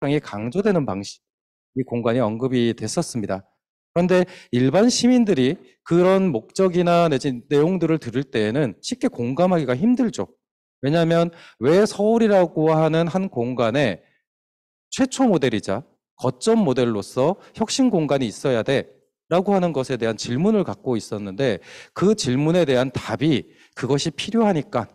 상당히 강조되는 방식이 공간에 언급이 됐었습니다. 그런데 일반 시민들이 그런 목적이나 내지 내용들을 들을 때에는 쉽게 공감하기가 힘들죠. 왜냐하면 왜 서울이라고 하는 한 공간에 최초 모델이자 거점 모델로서 혁신 공간이 있어야 돼. 라고 하는 것에 대한 질문을 갖고 있었는데 그 질문에 대한 답이 그것이 필요하니까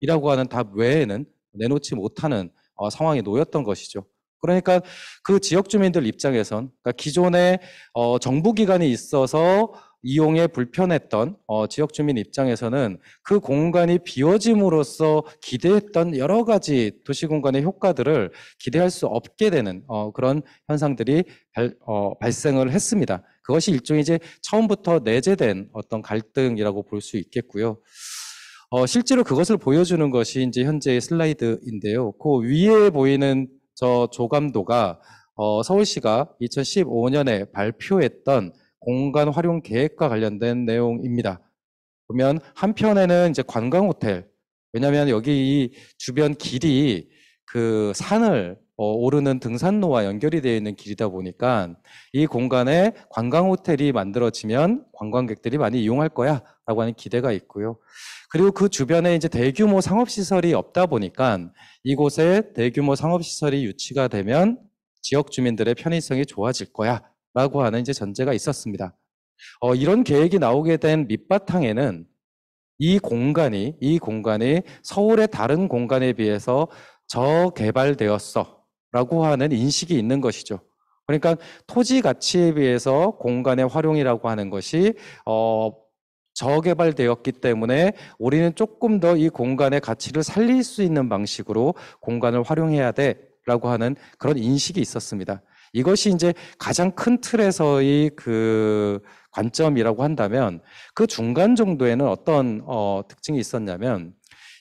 이라고 하는 답 외에는 내놓지 못하는 어, 상황이 놓였던 것이죠. 그러니까 그 지역 주민들 입장에선 그러니까 기존에 어, 정부 기관이 있어서 이용에 불편했던 어, 지역 주민 입장에서는 그 공간이 비워짐으로써 기대했던 여러 가지 도시 공간의 효과들을 기대할 수 없게 되는 어, 그런 현상들이 발, 어, 발생을 했습니다. 그것이 일종의 이제 처음부터 내재된 어떤 갈등이라고 볼 수 있겠고요. 어, 실제로 그것을 보여주는 것이 이제 현재의 슬라이드인데요. 그 위에 보이는 저 조감도가 어, 서울시가 2015년에 발표했던 공간 활용 계획과 관련된 내용입니다. 보면 한편에는 이제 관광 호텔 왜냐하면 여기 주변 길이 그 산을 어, 오르는 등산로와 연결이 되어 있는 길이다 보니까 이 공간에 관광 호텔이 만들어지면 관광객들이 많이 이용할 거야. 라고 하는 기대가 있고요. 그리고 그 주변에 이제 대규모 상업시설이 없다 보니까 이곳에 대규모 상업시설이 유치가 되면 지역 주민들의 편의성이 좋아질 거야 라고 하는 이제 전제가 있었습니다. 어, 이런 계획이 나오게 된 밑바탕에는 이 공간이, 이 공간이 서울의 다른 공간에 비해서 저개발되었어 라고 하는 인식이 있는 것이죠. 그러니까 토지 가치에 비해서 공간의 활용이라고 하는 것이 어, 저개발되었기 때문에 우리는 조금 더 이 공간의 가치를 살릴 수 있는 방식으로 공간을 활용해야 돼라고 하는 그런 인식이 있었습니다. 이것이 이제 가장 큰 틀에서의 그 관점이라고 한다면 그 중간 정도에는 어떤 어, 특징이 있었냐면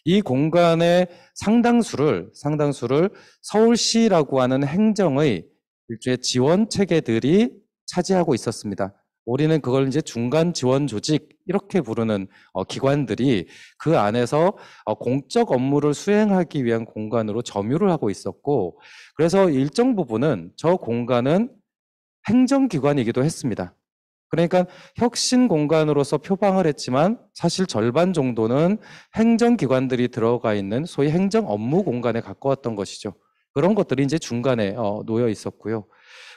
이 공간의 상당수를 상당수를 서울시라고 하는 행정의 일종의 지원 체계들이 차지하고 있었습니다. 우리는 그걸 이제 중간 지원 조직 이렇게 부르는 어, 기관들이 그 안에서 어, 공적 업무를 수행하기 위한 공간으로 점유를 하고 있었고 그래서 일정 부분은 저 공간은 행정기관이기도 했습니다. 그러니까 혁신 공간으로서 표방을 했지만 사실 절반 정도는 행정기관들이 들어가 있는 소위 행정 업무 공간에 가까웠던 것이죠. 그런 것들이 이제 중간에 어, 놓여 있었고요.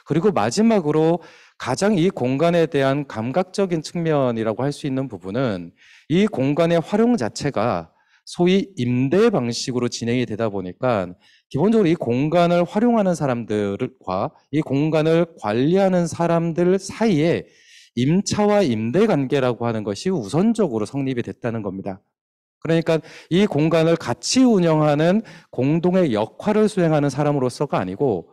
그리고 마지막으로 가장 이 공간에 대한 감각적인 측면이라고 할 수 있는 부분은 이 공간의 활용 자체가 소위 임대 방식으로 진행이 되다 보니까 기본적으로 이 공간을 활용하는 사람들과 이 공간을 관리하는 사람들 사이에 임차와 임대 관계라고 하는 것이 우선적으로 성립이 됐다는 겁니다. 그러니까 이 공간을 같이 운영하는 공동의 역할을 수행하는 사람으로서가 아니고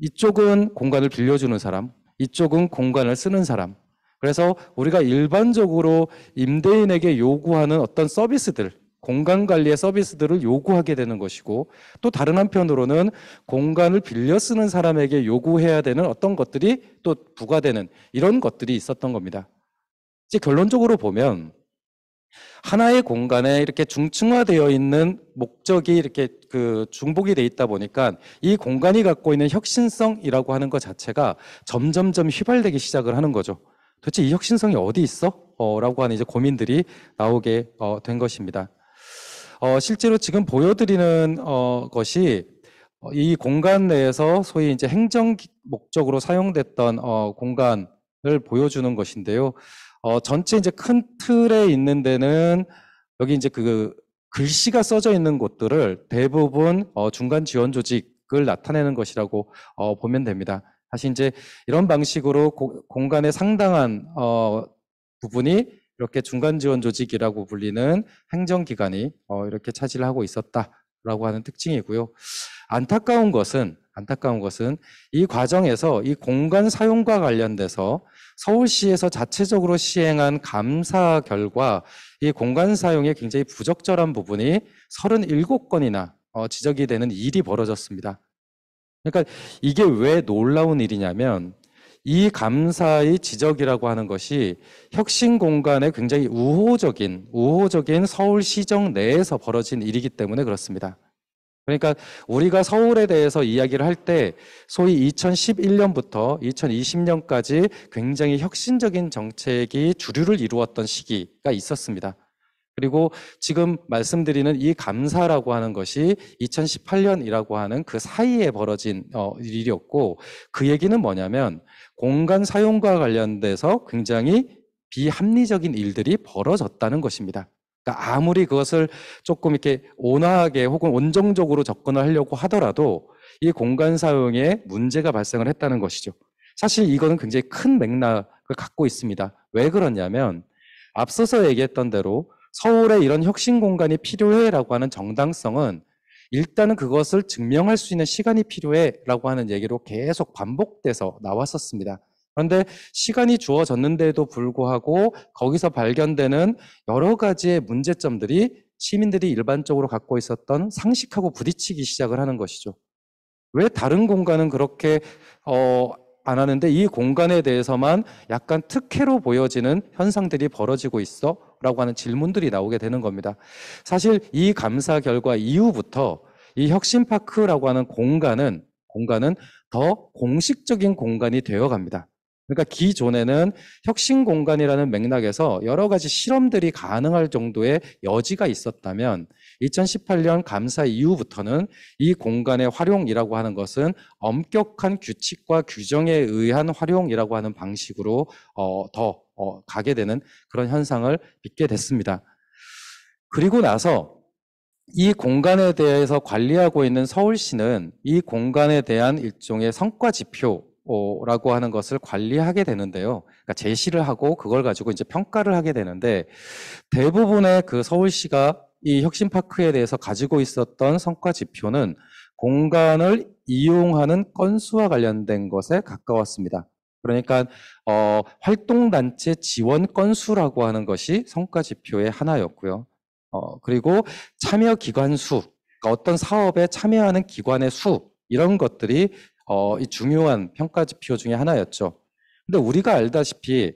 이쪽은 공간을 빌려주는 사람, 이쪽은 공간을 쓰는 사람. 그래서 우리가 일반적으로 임대인에게 요구하는 어떤 서비스들, 공간 관리의 서비스들을 요구하게 되는 것이고 또 다른 한편으로는 공간을 빌려 쓰는 사람에게 요구해야 되는 어떤 것들이 또 부과되는 이런 것들이 있었던 겁니다. 이제 결론적으로 보면 하나의 공간에 이렇게 중층화되어 있는 목적이 이렇게 그 중복이 돼 있다 보니까 이 공간이 갖고 있는 혁신성이라고 하는 것 자체가 점점점 휘발되기 시작을 하는 거죠. 도대체 이 혁신성이 어디 있어? 어, 라고 하는 이제 고민들이 나오게 어, 된 것입니다. 어, 실제로 지금 보여드리는 어, 것이 어, 이 공간 내에서 소위 이제 행정 목적으로 사용됐던 어, 공간을 보여주는 것인데요. 어, 전체 이제 큰 틀에 있는 데는 여기 이제 그 글씨가 써져 있는 곳들을 대부분 어, 중간 지원 조직을 나타내는 것이라고 어, 보면 됩니다. 사실 이제 이런 방식으로 고, 공간의 상당한 어, 부분이 이렇게 중간 지원 조직이라고 불리는 행정기관이 어, 이렇게 차지를 하고 있었다라고 하는 특징이고요. 안타까운 것은 안타까운 것은 이 과정에서 이 공간 사용과 관련돼서 서울시에서 자체적으로 시행한 감사 결과 이 공간 사용에 굉장히 부적절한 부분이 37건이나 어, 지적이 되는 일이 벌어졌습니다. 그러니까 이게 왜 놀라운 일이냐면 이 감사의 지적이라고 하는 것이 혁신 공간에 굉장히 우호적인 우호적인 서울 시정 내에서 벌어진 일이기 때문에 그렇습니다. 그러니까 우리가 서울에 대해서 이야기를 할 때 소위 2011년부터 2020년까지 굉장히 혁신적인 정책이 주류를 이루었던 시기가 있었습니다. 그리고 지금 말씀드리는 이 감사라고 하는 것이 2018년이라고 하는 그 사이에 벌어진 어, 일이었고 그 얘기는 뭐냐면 공간 사용과 관련돼서 굉장히 비합리적인 일들이 벌어졌다는 것입니다. 그러니까 아무리 그것을 조금 이렇게 온화하게 혹은 온정적으로 접근을 하려고 하더라도 이 공간 사용에 문제가 발생을 했다는 것이죠. 사실 이거는 굉장히 큰 맥락을 갖고 있습니다. 왜 그러냐면 앞서서 얘기했던 대로 서울에 이런 혁신 공간이 필요해라고 하는 정당성은 일단은 그것을 증명할 수 있는 시간이 필요해라고 하는 얘기로 계속 반복돼서 나왔었습니다. 그런데 시간이 주어졌는데도 불구하고 거기서 발견되는 여러 가지의 문제점들이 시민들이 일반적으로 갖고 있었던 상식하고 부딪히기 시작을 하는 것이죠. 왜 다른 공간은 그렇게 어, 안 하는데 이 공간에 대해서만 약간 특혜로 보여지는 현상들이 벌어지고 있어? 라고 하는 질문들이 나오게 되는 겁니다. 사실 이 감사 결과 이후부터 이 혁신파크라고 하는 공간은, 공간은 더 공식적인 공간이 되어 갑니다. 그러니까 기존에는 혁신 공간이라는 맥락에서 여러 가지 실험들이 가능할 정도의 여지가 있었다면 2018년 감사 이후부터는 이 공간의 활용이라고 하는 것은 엄격한 규칙과 규정에 의한 활용이라고 하는 방식으로 어, 더 어, 가게 되는 그런 현상을 빚게 됐습니다. 그리고 나서 이 공간에 대해서 관리하고 있는 서울시는 이 공간에 대한 일종의 성과 지표 라고 하는 것을 관리하게 되는데요. 그러니까 제시를 하고 그걸 가지고 이제 평가를 하게 되는데 대부분의 그 서울시가 이 혁신파크에 대해서 가지고 있었던 성과 지표는 공간을 이용하는 건수와 관련된 것에 가까웠습니다. 그러니까 어, 활동단체 지원 건수라고 하는 것이 성과 지표의 하나였고요. 어, 그리고 참여 기관 수, 그러니까 어떤 사업에 참여하는 기관의 수 이런 것들이 어, 이 중요한 평가 지표 중의 하나였죠. 근데 우리가 알다시피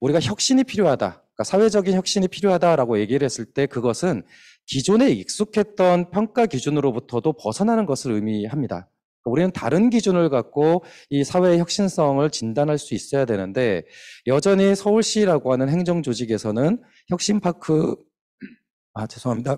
우리가 혁신이 필요하다. 그러니까 사회적인 혁신이 필요하다라고 얘기를 했을 때 그것은 기존에 익숙했던 평가 기준으로부터도 벗어나는 것을 의미합니다. 그러니까 우리는 다른 기준을 갖고 이 사회의 혁신성을 진단할 수 있어야 되는데 여전히 서울시라고 하는 행정 조직에서는 혁신파크 아 죄송합니다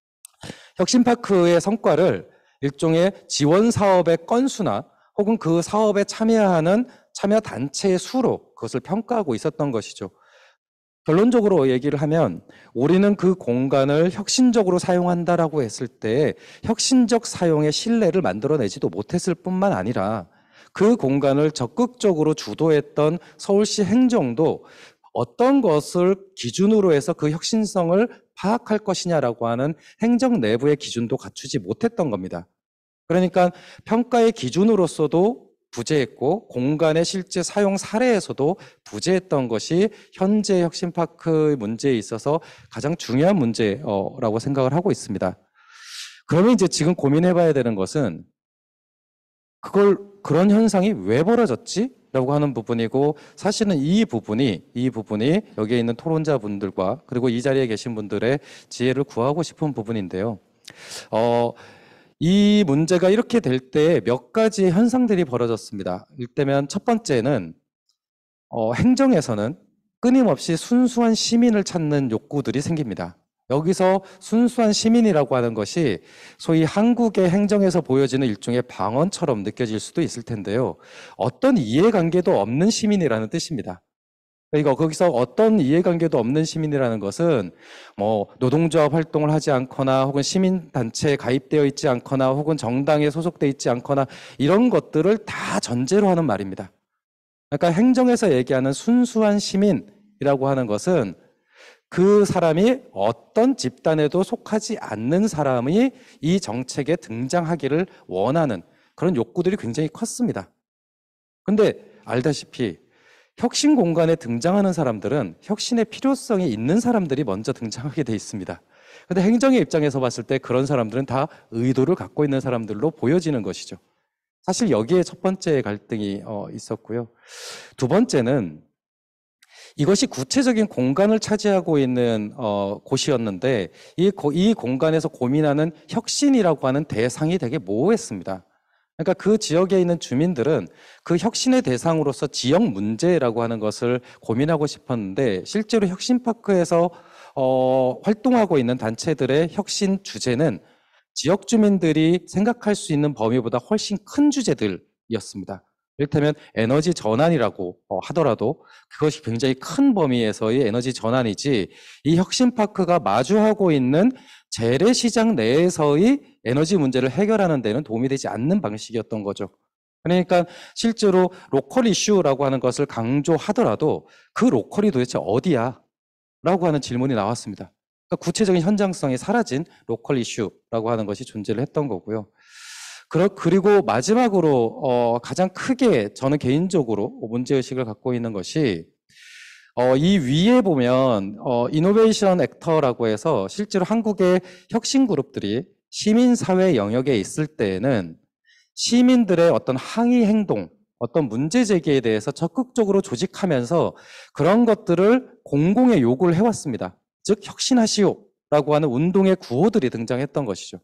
혁신파크의 성과를 일종의 지원 사업의 건수나 혹은 그 사업에 참여하는 참여 단체의 수로 그것을 평가하고 있었던 것이죠. 결론적으로 얘기를 하면 우리는 그 공간을 혁신적으로 사용한다라고 했을 때 혁신적 사용의 신뢰를 만들어내지도 못했을 뿐만 아니라 그 공간을 적극적으로 주도했던 서울시 행정도 어떤 것을 기준으로 해서 그 혁신성을 파악할 것이냐라고 하는 행정 내부의 기준도 갖추지 못했던 겁니다. 그러니까 평가의 기준으로서도 부재했고 공간의 실제 사용 사례에서도 부재했던 것이 현재 혁신파크의 문제에 있어서 가장 중요한 문제라고 생각을 하고 있습니다. 그러면 이제 지금 고민해 봐야 되는 것은 그걸 그런 현상이 왜 벌어졌지? 라고 하는 부분이고 사실은 이 부분이 이 부분이 여기에 있는 토론자분들과 그리고 이 자리에 계신 분들의 지혜를 구하고 싶은 부분인데요. 어, 이 문제가 이렇게 될 때 몇 가지 현상들이 벌어졌습니다. 일단면 첫 번째는 어, 행정에서는 끊임없이 순수한 시민을 찾는 욕구들이 생깁니다. 여기서 순수한 시민이라고 하는 것이 소위 한국의 행정에서 보여지는 일종의 방언처럼 느껴질 수도 있을 텐데요. 어떤 이해관계도 없는 시민이라는 뜻입니다. 그러니까 거기서 어떤 이해관계도 없는 시민이라는 것은 뭐 노동조합 활동을 하지 않거나 혹은 시민단체에 가입되어 있지 않거나 혹은 정당에 소속돼 있지 않거나 이런 것들을 다 전제로 하는 말입니다. 그러니까 행정에서 얘기하는 순수한 시민이라고 하는 것은 그 사람이 어떤 집단에도 속하지 않는 사람이 이 정책에 등장하기를 원하는 그런 욕구들이 굉장히 컸습니다. 근데 알다시피 혁신 공간에 등장하는 사람들은 혁신의 필요성이 있는 사람들이 먼저 등장하게 돼 있습니다. 근데 행정의 입장에서 봤을 때 그런 사람들은 다 의도를 갖고 있는 사람들로 보여지는 것이죠. 사실 여기에 첫 번째 갈등이 어, 있었고요. 두 번째는 이것이 구체적인 공간을 차지하고 있는 어, 곳이었는데 이, 고, 이 공간에서 고민하는 혁신이라고 하는 대상이 되게 모호했습니다. 그러니까 그 지역에 있는 주민들은 그 혁신의 대상으로서 지역 문제라고 하는 것을 고민하고 싶었는데 실제로 혁신파크에서 어, 활동하고 있는 단체들의 혁신 주제는 지역 주민들이 생각할 수 있는 범위보다 훨씬 큰 주제들이었습니다. 이렇다면 에너지 전환이라고 어, 하더라도 그것이 굉장히 큰 범위에서의 에너지 전환이지 이 혁신파크가 마주하고 있는 재래시장 내에서의 에너지 문제를 해결하는 데는 도움이 되지 않는 방식이었던 거죠. 그러니까 실제로 로컬 이슈라고 하는 것을 강조하더라도 그 로컬이 도대체 어디야? 라고 하는 질문이 나왔습니다. 그러니까 구체적인 현장성이 사라진 로컬 이슈라고 하는 것이 존재를 했던 거고요. 그리고 마지막으로 어, 가장 크게 저는 개인적으로 문제의식을 갖고 있는 것이 어, 이 위에 보면 어, 이노베이션 액터라고 해서 실제로 한국의 혁신 그룹들이 시민사회 영역에 있을 때에는 시민들의 어떤 항의 행동, 어떤 문제 제기에 대해서 적극적으로 조직하면서 그런 것들을 공공의 요구를 해왔습니다. 즉 혁신하시오라고 하는 운동의 구호들이 등장했던 것이죠.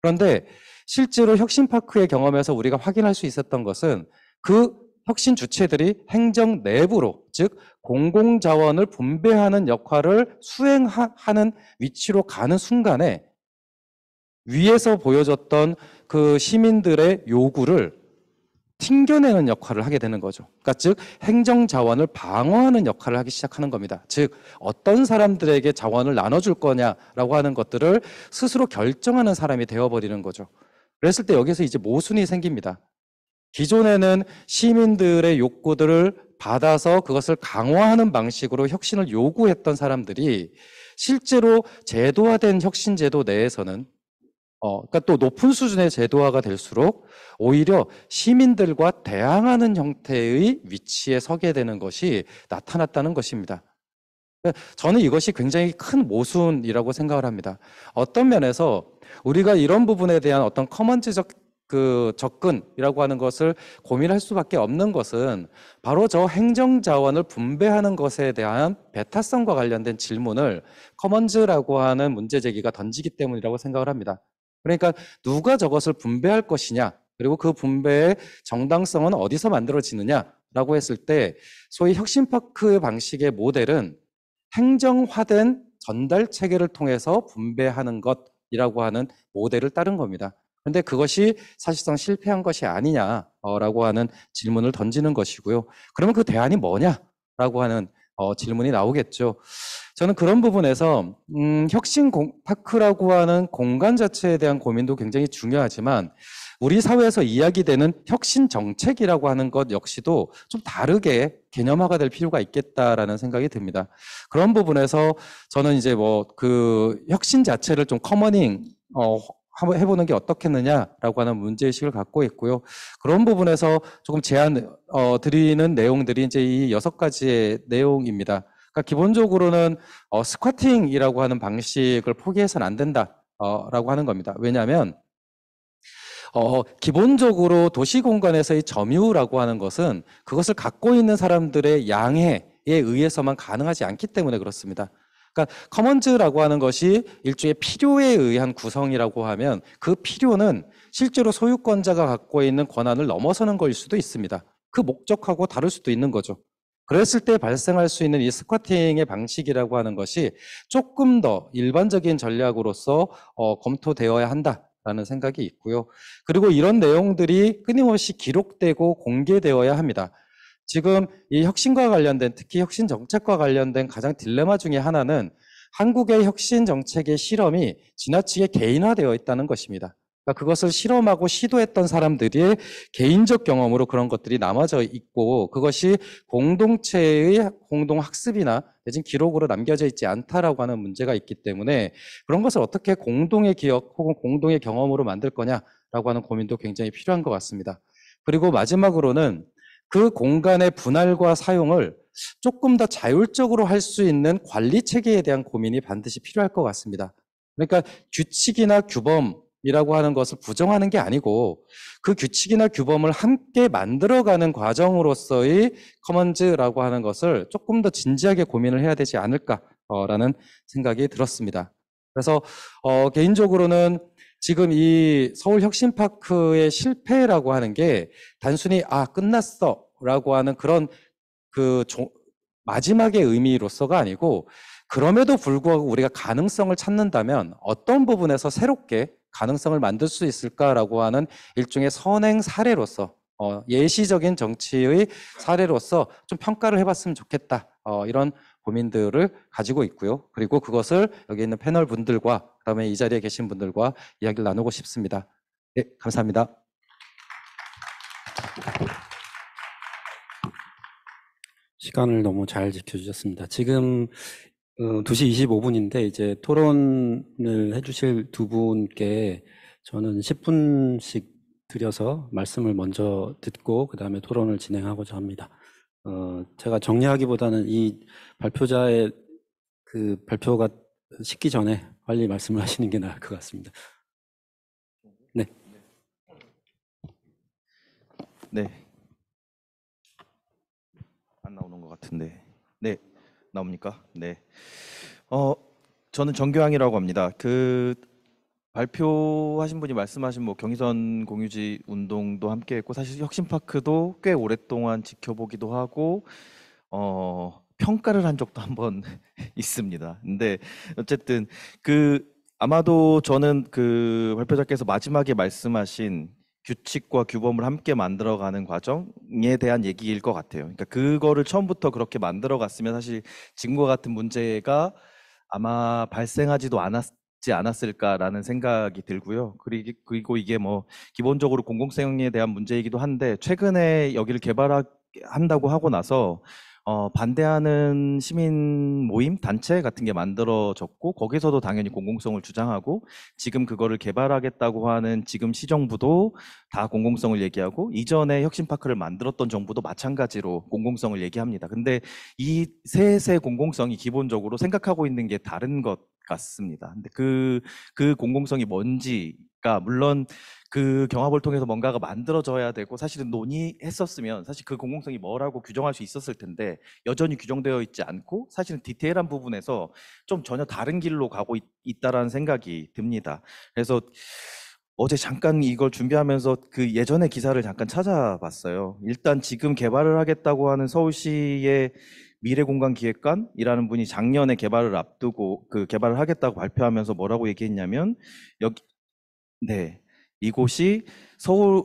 그런데 실제로 혁신파크의 경험에서 우리가 확인할 수 있었던 것은 그 혁신 주체들이 행정 내부로 즉 공공 자원을 분배하는 역할을 수행하는 위치로 가는 순간에 위에서 보여줬던그 시민들의 요구를 튕겨내는 역할을 하게 되는 거죠. 그러니까 즉 행정 자원을 방어하는 역할을 하기 시작하는 겁니다. 즉 어떤 사람들에게 자원을 나눠줄 거냐라고 하는 것들을 스스로 결정하는 사람이 되어버리는 거죠. 그랬을 때 여기서 이제 모순이 생깁니다. 기존에는 시민들의 욕구들을 받아서 그것을 강화하는 방식으로 혁신을 요구했던 사람들이 실제로 제도화된 혁신 제도 내에서는 어, 그러니까 또 높은 수준의 제도화가 될수록 오히려 시민들과 대항하는 형태의 위치에 서게 되는 것이 나타났다는 것입니다. 저는 이것이 굉장히 큰 모순이라고 생각을 합니다. 어떤 면에서 우리가 이런 부분에 대한 어떤 커먼즈적그 접근이라고 하는 것을 고민할 수밖에 없는 것은 바로 저 행정 자원을 분배하는 것에 대한 배타성과 관련된 질문을 커먼즈라고 하는 문제 제기가 던지기 때문이라고 생각을 합니다. 그러니까 누가 저것을 분배할 것이냐 그리고 그 분배의 정당성은 어디서 만들어지느냐라고 했을 때 소위 혁신파크 방식의 모델은 행정화된 전달 체계를 통해서 분배하는 것이라고 하는 모델을 따른 겁니다. 그런데 그것이 사실상 실패한 것이 아니냐라고 하는 질문을 던지는 것이고요. 그러면 그 대안이 뭐냐라고 하는 어, 질문이 나오겠죠. 저는 그런 부분에서 음, 혁신 공, 파크라고 하는 공간 자체에 대한 고민도 굉장히 중요하지만 우리 사회에서 이야기되는 혁신 정책이라고 하는 것 역시도 좀 다르게 개념화가 될 필요가 있겠다라는 생각이 듭니다. 그런 부분에서 저는 이제 뭐 그 혁신 자체를 좀 커머닝 어, 한번 해보는 게 어떻겠느냐라고 하는 문제의식을 갖고 있고요. 그런 부분에서 조금 제안 어, 드리는 내용들이 이제 이 여섯 가지의 내용입니다. 그러니까 기본적으로는 어, 스쿼팅이라고 하는 방식을 포기해서는 안 된다라고 어, 하는 겁니다. 왜냐하면 어, 기본적으로 도시 공간에서의 점유라고 하는 것은 그것을 갖고 있는 사람들의 양해에 의해서만 가능하지 않기 때문에 그렇습니다. 그러니까 커먼즈라고 하는 것이 일종의 필요에 의한 구성이라고 하면 그 필요는 실제로 소유권자가 갖고 있는 권한을 넘어서는 것일 수도 있습니다. 그 목적하고 다를 수도 있는 거죠. 그랬을 때 발생할 수 있는 이 스쿼팅의 방식이라고 하는 것이 조금 더 일반적인 전략으로서 어, 검토되어야 한다. 라는 생각이 있고요. 그리고 이런 내용들이 끊임없이 기록되고 공개되어야 합니다. 지금 이 혁신과 관련된 특히 혁신 정책과 관련된 가장 딜레마 중의 하나는 한국의 혁신 정책의 실험이 지나치게 개인화되어 있다는 것입니다. 그러니까 그것을 실험하고 시도했던 사람들이 개인적 경험으로 그런 것들이 남아져 있고 그것이 공동체의 공동 학습이나 대신 기록으로 남겨져 있지 않다라고 하는 문제가 있기 때문에 그런 것을 어떻게 공동의 기억 혹은 공동의 경험으로 만들 거냐라고 하는 고민도 굉장히 필요한 것 같습니다. 그리고 마지막으로는 그 공간의 분할과 사용을 조금 더 자율적으로 할 수 있는 관리 체계에 대한 고민이 반드시 필요할 것 같습니다. 그러니까 규칙이나 규범 이라고 하는 것을 부정하는 게 아니고 그 규칙이나 규범을 함께 만들어가는 과정으로서의 커먼즈라고 하는 것을 조금 더 진지하게 고민을 해야 되지 않을까라는 생각이 들었습니다. 그래서 어, 개인적으로는 지금 이 서울혁신파크의 실패라고 하는 게 단순히 아 끝났어 라고 하는 그런 그 조, 마지막의 의미로서가 아니고 그럼에도 불구하고 우리가 가능성을 찾는다면 어떤 부분에서 새롭게 가능성을 만들 수 있을까라고 하는 일종의 선행 사례로서 어, 예시적인 정치의 사례로서 좀 평가를 해봤으면 좋겠다 어, 이런 고민들을 가지고 있고요. 그리고 그것을 여기 있는 패널 분들과 그다음에 이 자리에 계신 분들과 이야기를 나누고 싶습니다. 네, 감사합니다. 시간을 너무 잘 지켜주셨습니다. 지금 2시 어, 25분인데 이제 토론을 해주실 두 분께 저는 10분씩 드려서 말씀을 먼저 듣고 그 다음에 토론을 진행하고자 합니다. 어, 제가 정리하기보다는 이 발표자의 그 발표가 식기 전에 빨리 말씀을 하시는 게 나을 것 같습니다. 네. 네. 안 나오는 것 같은데. 네. 나옵니까? 네. 어, 저는 정교항이라고 합니다. 그 발표하신 분이 말씀하신 뭐 경의선 공유지 운동도 함께 했고 사실 혁신파크도 꽤 오랫동안 지켜보기도 하고 어, 평가를 한 적도 한번 있습니다. 근데 어쨌든 그 아마도 저는 그 발표자께서 마지막에 말씀하신 규칙과 규범을 함께 만들어가는 과정에 대한 얘기일 것 같아요. 그러니까 그거를 처음부터 그렇게 만들어갔으면 사실 지금과 같은 문제가 아마 발생하지도 않았지 않았을까라는 생각이 들고요. 그리고 이게 뭐 기본적으로 공공성에 대한 문제이기도 한데 최근에 여기를 개발한다고 하고 나서 어, 반대하는 시민 모임 단체 같은 게 만들어졌고 거기서도 당연히 공공성을 주장하고 지금 그거를 개발하겠다고 하는 지금 시정부도 다 공공성을 얘기하고 이전에 혁신파크를 만들었던 정부도 마찬가지로 공공성을 얘기합니다. 근데 이 셋의 공공성이 기본적으로 생각하고 있는 게 다른 것 같습니다. 근데 그, 그 공공성이 뭔지가 물론 그 경합을 통해서 뭔가가 만들어져야 되고 사실은 논의했었으면 사실 그 공공성이 뭐라고 규정할 수 있었을 텐데 여전히 규정되어 있지 않고 사실은 디테일한 부분에서 좀 전혀 다른 길로 가고 있, 다라는 생각이 듭니다. 그래서 어제 잠깐 이걸 준비하면서 그 예전의 기사를 잠깐 찾아봤어요. 일단 지금 개발을 하겠다고 하는 서울시의 미래공간기획관이라는 분이 작년에 개발을 앞두고 그 개발을 하겠다고 발표하면서 뭐라고 얘기했냐면 여기 네 이곳이 서울,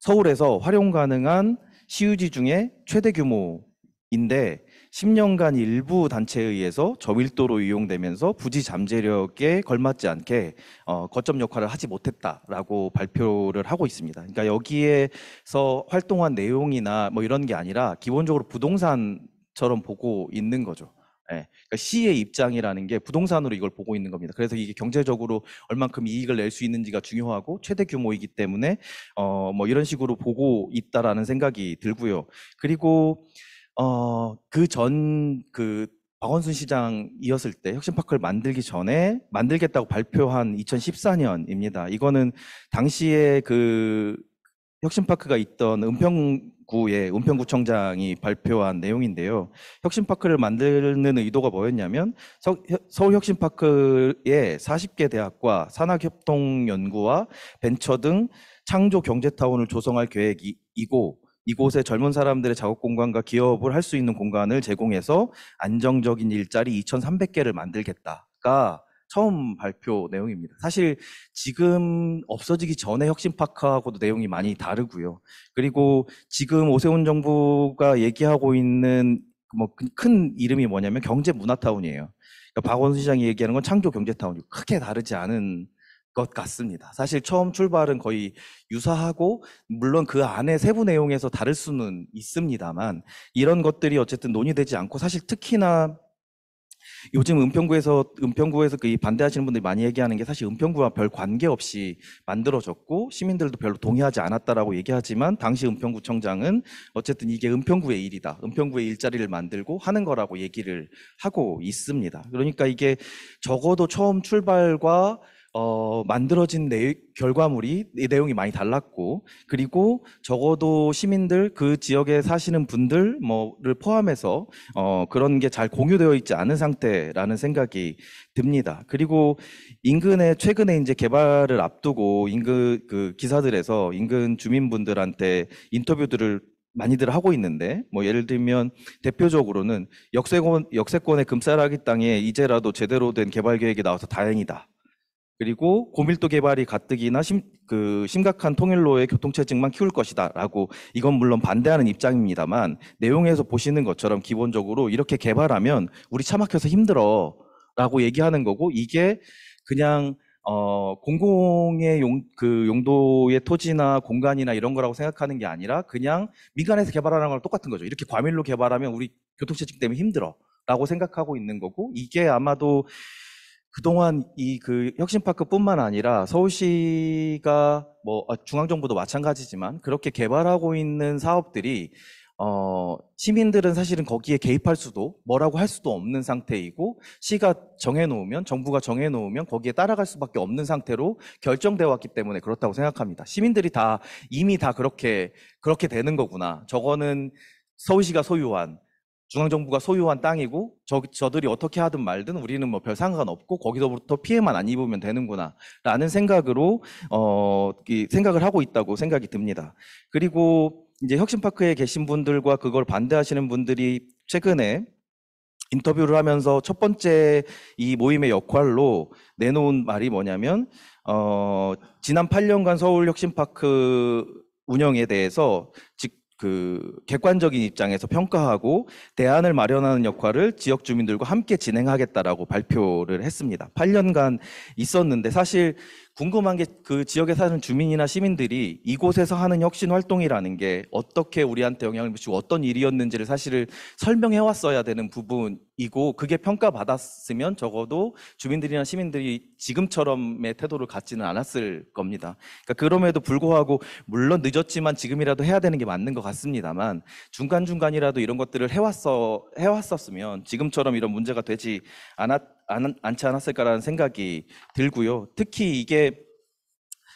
서울에서 활용 가능한 시유지 중에 최대 규모인데 10년간 일부 단체에 의해서 저밀도로 이용되면서 부지 잠재력에 걸맞지 않게 어, 거점 역할을 하지 못했다라고 발표를 하고 있습니다. 그러니까 여기에서 활동한 내용이나 뭐 이런 게 아니라 기본적으로 부동산처럼 보고 있는 거죠. 예. 그러니까 시의 입장이라는 게 부동산으로 이걸 보고 있는 겁니다. 그래서 이게 경제적으로 얼만큼 이익을 낼 수 있는지가 중요하고 최대 규모이기 때문에 어뭐 이런 식으로 보고 있다라는 생각이 들고요. 그리고 어그 전그 그 박원순 시장이었을 때 혁신파크를 만들기 전에 만들겠다고 발표한 2014년입니다. 이거는 당시에 그 혁신파크가 있던 은평구의 은평구청장이 발표한 내용인데요. 혁신파크를 만드는 의도가 뭐였냐면 서, 울혁신파크에 40개 대학과 산학협동연구와 벤처 등 창조 경제타운을 조성할 계획이고 이곳에 젊은 사람들의 작업 공간과 기업을 할 수 있는 공간을 제공해서 안정적인 일자리 2,300개를 만들겠다가 처음 발표 내용입니다. 사실 지금 없어지기 전에 혁신파크하고도 내용이 많이 다르고요. 그리고 지금 오세훈 정부가 얘기하고 있는 뭐 큰 이름이 뭐냐면 경제 문화타운이에요. 그러니까 박원순 시장이 얘기하는 건 창조 경제타운이고 크게 다르지 않은 것 같습니다. 사실 처음 출발은 거의 유사하고 물론 그 안에 세부 내용에서 다를 수는 있습니다만 이런 것들이 어쨌든 논의되지 않고 사실 특히나 요즘 은평구에서 은평구에서 그 반대하시는 분들이 많이 얘기하는 게 사실 은평구와 별 관계 없이 만들어졌고 시민들도 별로 동의하지 않았다라고 얘기하지만 당시 은평구청장은 어쨌든 이게 은평구의 일이다. 은평구의 일자리를 만들고 하는 거라고 얘기를 하고 있습니다. 그러니까 이게 적어도 처음 출발과 어, 만들어진 내, 결과물이 내용이 많이 달랐고 그리고 적어도 시민들 그 지역에 사시는 분들 뭐를 포함해서 어, 그런 게 잘 공유되어 있지 않은 상태라는 생각이 듭니다. 그리고 인근에 최근에 이제 개발을 앞두고 인근 그 기사들에서 인근 주민분들한테 인터뷰들을 많이들 하고 있는데 뭐 예를 들면 대표적으로는 역세권 역세권의 금싸라기 땅에 이제라도 제대로 된 개발 계획이 나와서 다행이다. 그리고 고밀도 개발이 가뜩이나 심, 그 심각한 통일로의 교통체증만 키울 것이다. 라고 이건 물론 반대하는 입장입니다만 내용에서 보시는 것처럼 기본적으로 이렇게 개발하면 우리 차 막혀서 힘들어. 라고 얘기하는 거고 이게 그냥 어, 공공의 용, 그 용도의 토지나 공간이나 이런 거라고 생각하는 게 아니라 그냥 민간에서 개발하는 거랑 똑같은 거죠. 이렇게 과밀로 개발하면 우리 교통체증 때문에 힘들어. 라고 생각하고 있는 거고 이게 아마도 그동안 이 그 혁신파크뿐만 아니라 서울시가 뭐 아, 중앙정부도 마찬가지지만 그렇게 개발하고 있는 사업들이 어 시민들은 사실은 거기에 개입할 수도 뭐라고 할 수도 없는 상태이고 시가 정해놓으면 정부가 정해놓으면 거기에 따라갈 수밖에 없는 상태로 결정되어 왔기 때문에 그렇다고 생각합니다. 시민들이 다 이미 다 그렇게 그렇게 되는 거구나. 저거는 서울시가 소유한 중앙정부가 소유한 땅이고 저, 저들이 어떻게 하든 말든 우리는 뭐 별 상관없고 거기서부터 피해만 안 입으면 되는구나 라는 생각으로 어, 생각을 하고 있다고 생각이 듭니다. 그리고 이제 혁신파크에 계신 분들과 그걸 반대하시는 분들이 최근에 인터뷰를 하면서 첫 번째 이 모임의 역할로 내놓은 말이 뭐냐면 어, 지난 8년간 서울 혁신파크 운영에 대해서 즉그 객관적인 입장에서 평가하고 대안을 마련하는 역할을 지역 주민들과 함께 진행하겠다라고 발표를 했습니다. 8년간 있었는데 사실 궁금한 게 그 지역에 사는 주민이나 시민들이 이곳에서 하는 혁신 활동이라는 게 어떻게 우리한테 영향을 미치고 어떤 일이었는지를 사실을 설명해 왔어야 되는 부분 이고 그게 평가받았으면 적어도 주민들이나 시민들이 지금처럼의 태도를 갖지는 않았을 겁니다. 그러니까 그럼에도 불구하고 물론 늦었지만 지금이라도 해야 되는 게 맞는 것 같습니다만 중간 중간이라도 이런 것들을 해왔어 해왔었으면 지금처럼 이런 문제가 되지 않았 안, 않지 않았을까라는 생각이 들고요. 특히 이게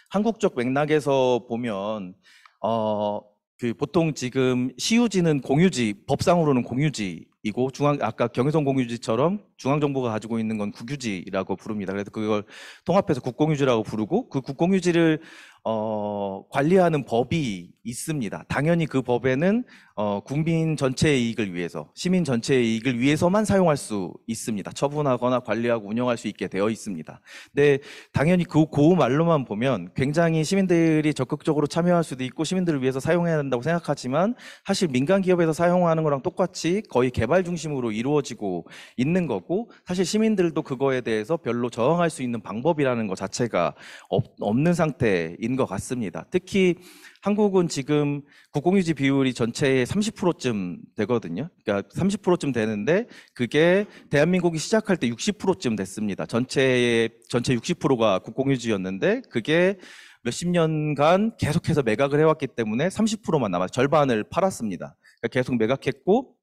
한국적 맥락에서 보면 어. 그 보통 지금 시유지는 공유지, 법상으로는 공유지 이고 중앙 아까 경의선 공유지처럼 중앙 정부가 가지고 있는 건 국유지라고 부릅니다. 그래서 그걸 통합해서 국공유지라고 부르고 그 국공유지를 어, 관리하는 법이 있습니다. 당연히 그 법에는 어, 국민 전체의 이익을 위해서, 시민 전체의 이익을 위해서만 사용할 수 있습니다. 처분하거나 관리하고 운영할 수 있게 되어 있습니다. 근데 당연히 그 고음 말로만 보면 굉장히 시민들이 적극적으로 참여할 수도 있고 시민들을 위해서 사용해야 된다고 생각하지만 사실 민간 기업에서 사용하는 거랑 똑같이 거의 개발 중심으로 이루어지고 있는 거고 사실 시민들도 그거에 대해서 별로 저항할 수 있는 방법이라는 것 자체가 없, 없는 상태인 있것 같습니다. 특히 한국은 지금 국공유지 비율이 전체의 30%쯤 되거든요. 그러니까 30%쯤 되는데 그게 대한민국이 시작할 때 60%쯤 됐습니다. 전체의 전체 60%가 국공유지였는데 그게 몇십 년간 계속해서 매각을 해왔기 때문에 30%만 남아 절반을 팔았습니다. 그러니까 계속 매각했고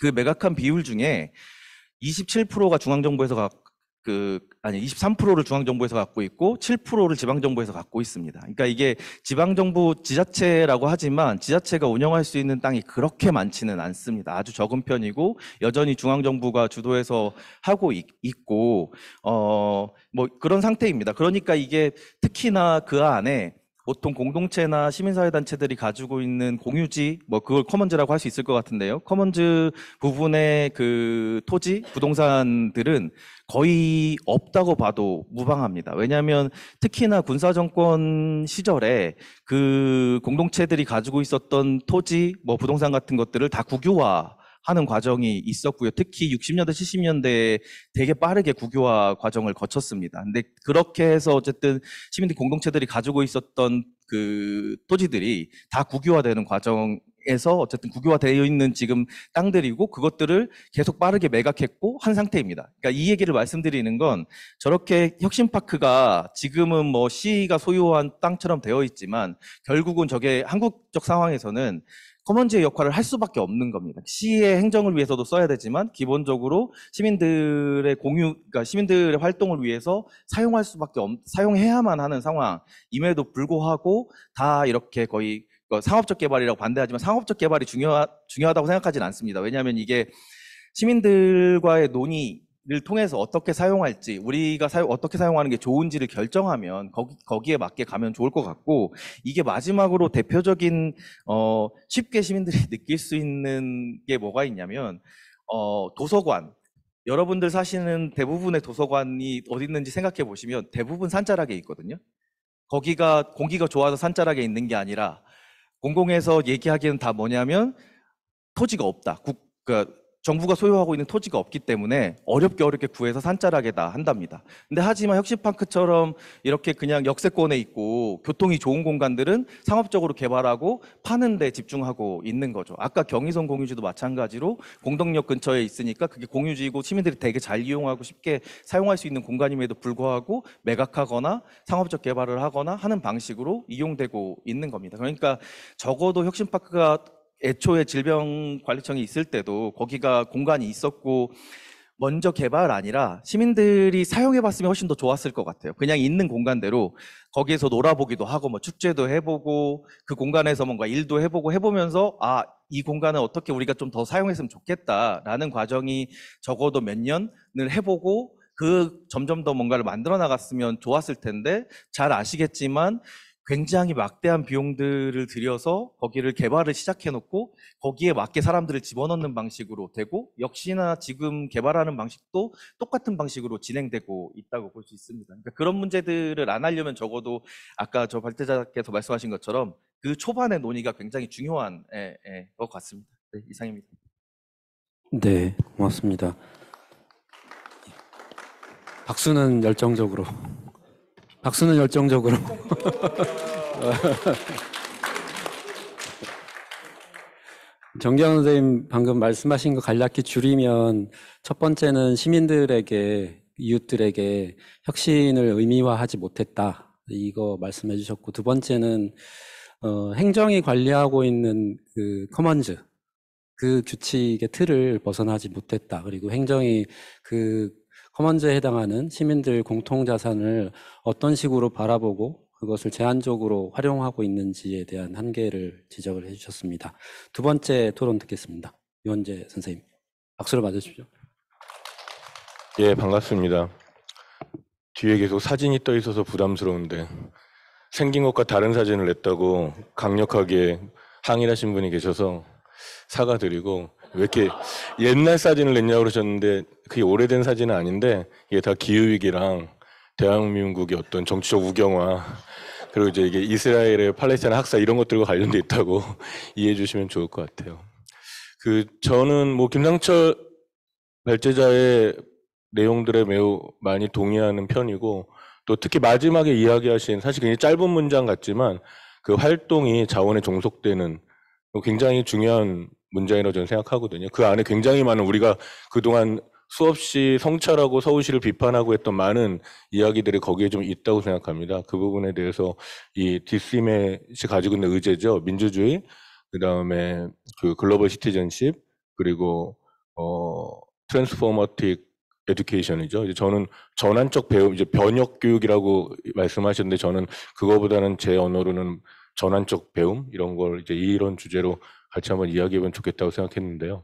그 매각한 비율 중에 27%가 중앙정부에서 그 아니 23%를 중앙 정부에서 갖고 있고 7%를 지방 정부에서 갖고 있습니다. 그러니까 이게 지방 정부 지자체라고 하지만 지자체가 운영할 수 있는 땅이 그렇게 많지는 않습니다. 아주 적은 편이고 여전히 중앙 정부가 주도해서 하고 있, 고어 뭐 그런 상태입니다. 그러니까 이게 특히나 그 안에 보통 공동체나 시민사회단체들이 가지고 있는 공유지, 뭐 그걸 커먼즈라고 할 수 있을 것 같은데요. 커먼즈 부분의 그 토지, 부동산들은 거의 없다고 봐도 무방합니다. 왜냐하면 특히나 군사정권 시절에 그 공동체들이 가지고 있었던 토지, 뭐 부동산 같은 것들을 다 국유화 하는 과정이 있었고요. 특히 60년대, 70년대에 되게 빠르게 국유화 과정을 거쳤습니다. 근데 그렇게 해서 어쨌든 시민들 공동체들이 가지고 있었던 그 토지들이 다 국유화되는 과정 에서 어쨌든 국유화되어 있는 지금 땅들이고 그것들을 계속 빠르게 매각했고 한 상태입니다. 그러니까 이 얘기를 말씀드리는 건 저렇게 혁신파크가 지금은 뭐 시가 소유한 땅처럼 되어 있지만 결국은 저게 한국적 상황에서는 커먼즈의 역할을 할 수밖에 없는 겁니다. 시의 행정을 위해서도 써야 되지만 기본적으로 시민들의 공유, 그러니까 시민들의 활동을 위해서 사용할 수밖에 없, 사용해야만 하는 상황임에도 불구하고 다 이렇게 거의 그 상업적 개발이라고 반대하지만 상업적 개발이 중요하, 중요하다고 생각하지는 않습니다. 왜냐하면 이게 시민들과의 논의 를 통해서 어떻게 사용할지 우리가 사용, 어떻게 사용하는 게 좋은지를 결정하면 거기, 에 맞게 가면 좋을 것 같고 이게 마지막으로 대표적인 어, 쉽게 시민들이 느낄 수 있는 게 뭐가 있냐면 어, 도서관 여러분들 사시는 대부분의 도서관이 어디 있는지 생각해 보시면 대부분 산자락에 있거든요. 거기가 공기가 좋아서 산자락에 있는 게 아니라 공공에서 얘기하기는 다 뭐냐면 토지가 없다. 국, 그러니까 정부가 소유하고 있는 토지가 없기 때문에 어렵게 어렵게 구해서 산자락에다 한답니다. 근데 하지만 혁신파크처럼 이렇게 그냥 역세권에 있고 교통이 좋은 공간들은 상업적으로 개발하고 파는 데 집중하고 있는 거죠. 아까 경의선 공유지도 마찬가지로 공덕역 근처에 있으니까 그게 공유지이고 시민들이 되게 잘 이용하고 쉽게 사용할 수 있는 공간임에도 불구하고 매각하거나 상업적 개발을 하거나 하는 방식으로 이용되고 있는 겁니다. 그러니까 적어도 혁신파크가 애초에 질병관리청이 있을 때도 거기가 공간이 있었고 먼저 개발 아니라 시민들이 사용해봤으면 훨씬 더 좋았을 것 같아요. 그냥 있는 공간대로 거기에서 놀아보기도 하고 뭐 축제도 해보고 그 공간에서 뭔가 일도 해보고 해보면서 아 이 공간을 어떻게 우리가 좀 더 사용했으면 좋겠다라는 과정이 적어도 몇 년을 해보고 그 점점 더 뭔가를 만들어 나갔으면 좋았을 텐데 잘 아시겠지만 굉장히 막대한 비용들을 들여서 거기를 개발을 시작해놓고 거기에 맞게 사람들을 집어넣는 방식으로 되고 역시나 지금 개발하는 방식도 똑같은 방식으로 진행되고 있다고 볼 수 있습니다. 그러니까 그런 문제들을 안 하려면 적어도 아까 저 발대자께서 말씀하신 것처럼 그 초반의 논의가 굉장히 중요한 에, 예, 에, 예, 것 같습니다. 네, 이상입니다. 네, 고맙습니다. 박수는 열정적으로. 박수는 열정적으로. 정경 선생님 방금 말씀하신 거 간략히 줄이면 첫 번째는 시민들에게 이웃들에게 혁신을 의미화하지 못했다 이거 말씀해 주셨고 두 번째는 어, 행정이 관리하고 있는 그 커먼즈 그 규칙의 틀을 벗어나지 못했다 그리고 행정이 그 커먼즈에 해당하는 시민들 공통 자산을 어떤 식으로 바라보고 그것을 제한적으로 활용하고 있는지에 대한 한계를 지적을 해주셨습니다. 두 번째 토론 듣겠습니다. 유원재 선생님, 박수를 맞으십시오. 예, 반갑습니다. 뒤에 계속 사진이 떠 있어서 부담스러운데 생긴 것과 다른 사진을 냈다고 강력하게 항의하신 분이 계셔서 사과드리고 왜 이렇게 옛날 사진을 냈냐고 그러셨는데 그게 오래된 사진은 아닌데 이게 다 기후위기랑 대한민국의 어떤 정치적 우경화 그리고 이제 이게 이스라엘의 팔레스타인 학사 이런 것들과 관련돼 있다고 이해해 주시면 좋을 것 같아요. 그 저는 뭐 김상철 발제자의 내용들에 매우 많이 동의하는 편이고 또 특히 마지막에 이야기하신 사실 굉장히 짧은 문장 같지만 그 활동이 자원에 종속되는 굉장히 중요한 문자이라고 저는 생각하거든요. 그 안에 굉장히 많은 우리가 그동안 수없이 성찰하고 서울시를 비판하고 했던 많은 이야기들이 거기에 좀 있다고 생각합니다. 그 부분에 대해서 이 디스임의 가지고 있는 의제죠. 민주주의, 그 다음에 그 글로벌 시티즌십, 그리고 어 트랜스포머틱 에듀케이션이죠. 이제 저는 전환적 배움, 이제 변혁 교육이라고 말씀하셨는데 저는 그거보다는 제 언어로는 전환적 배움 이런 걸 이제 이런 주제로 같이 한번 이야기해보면 좋겠다고 생각했는데요.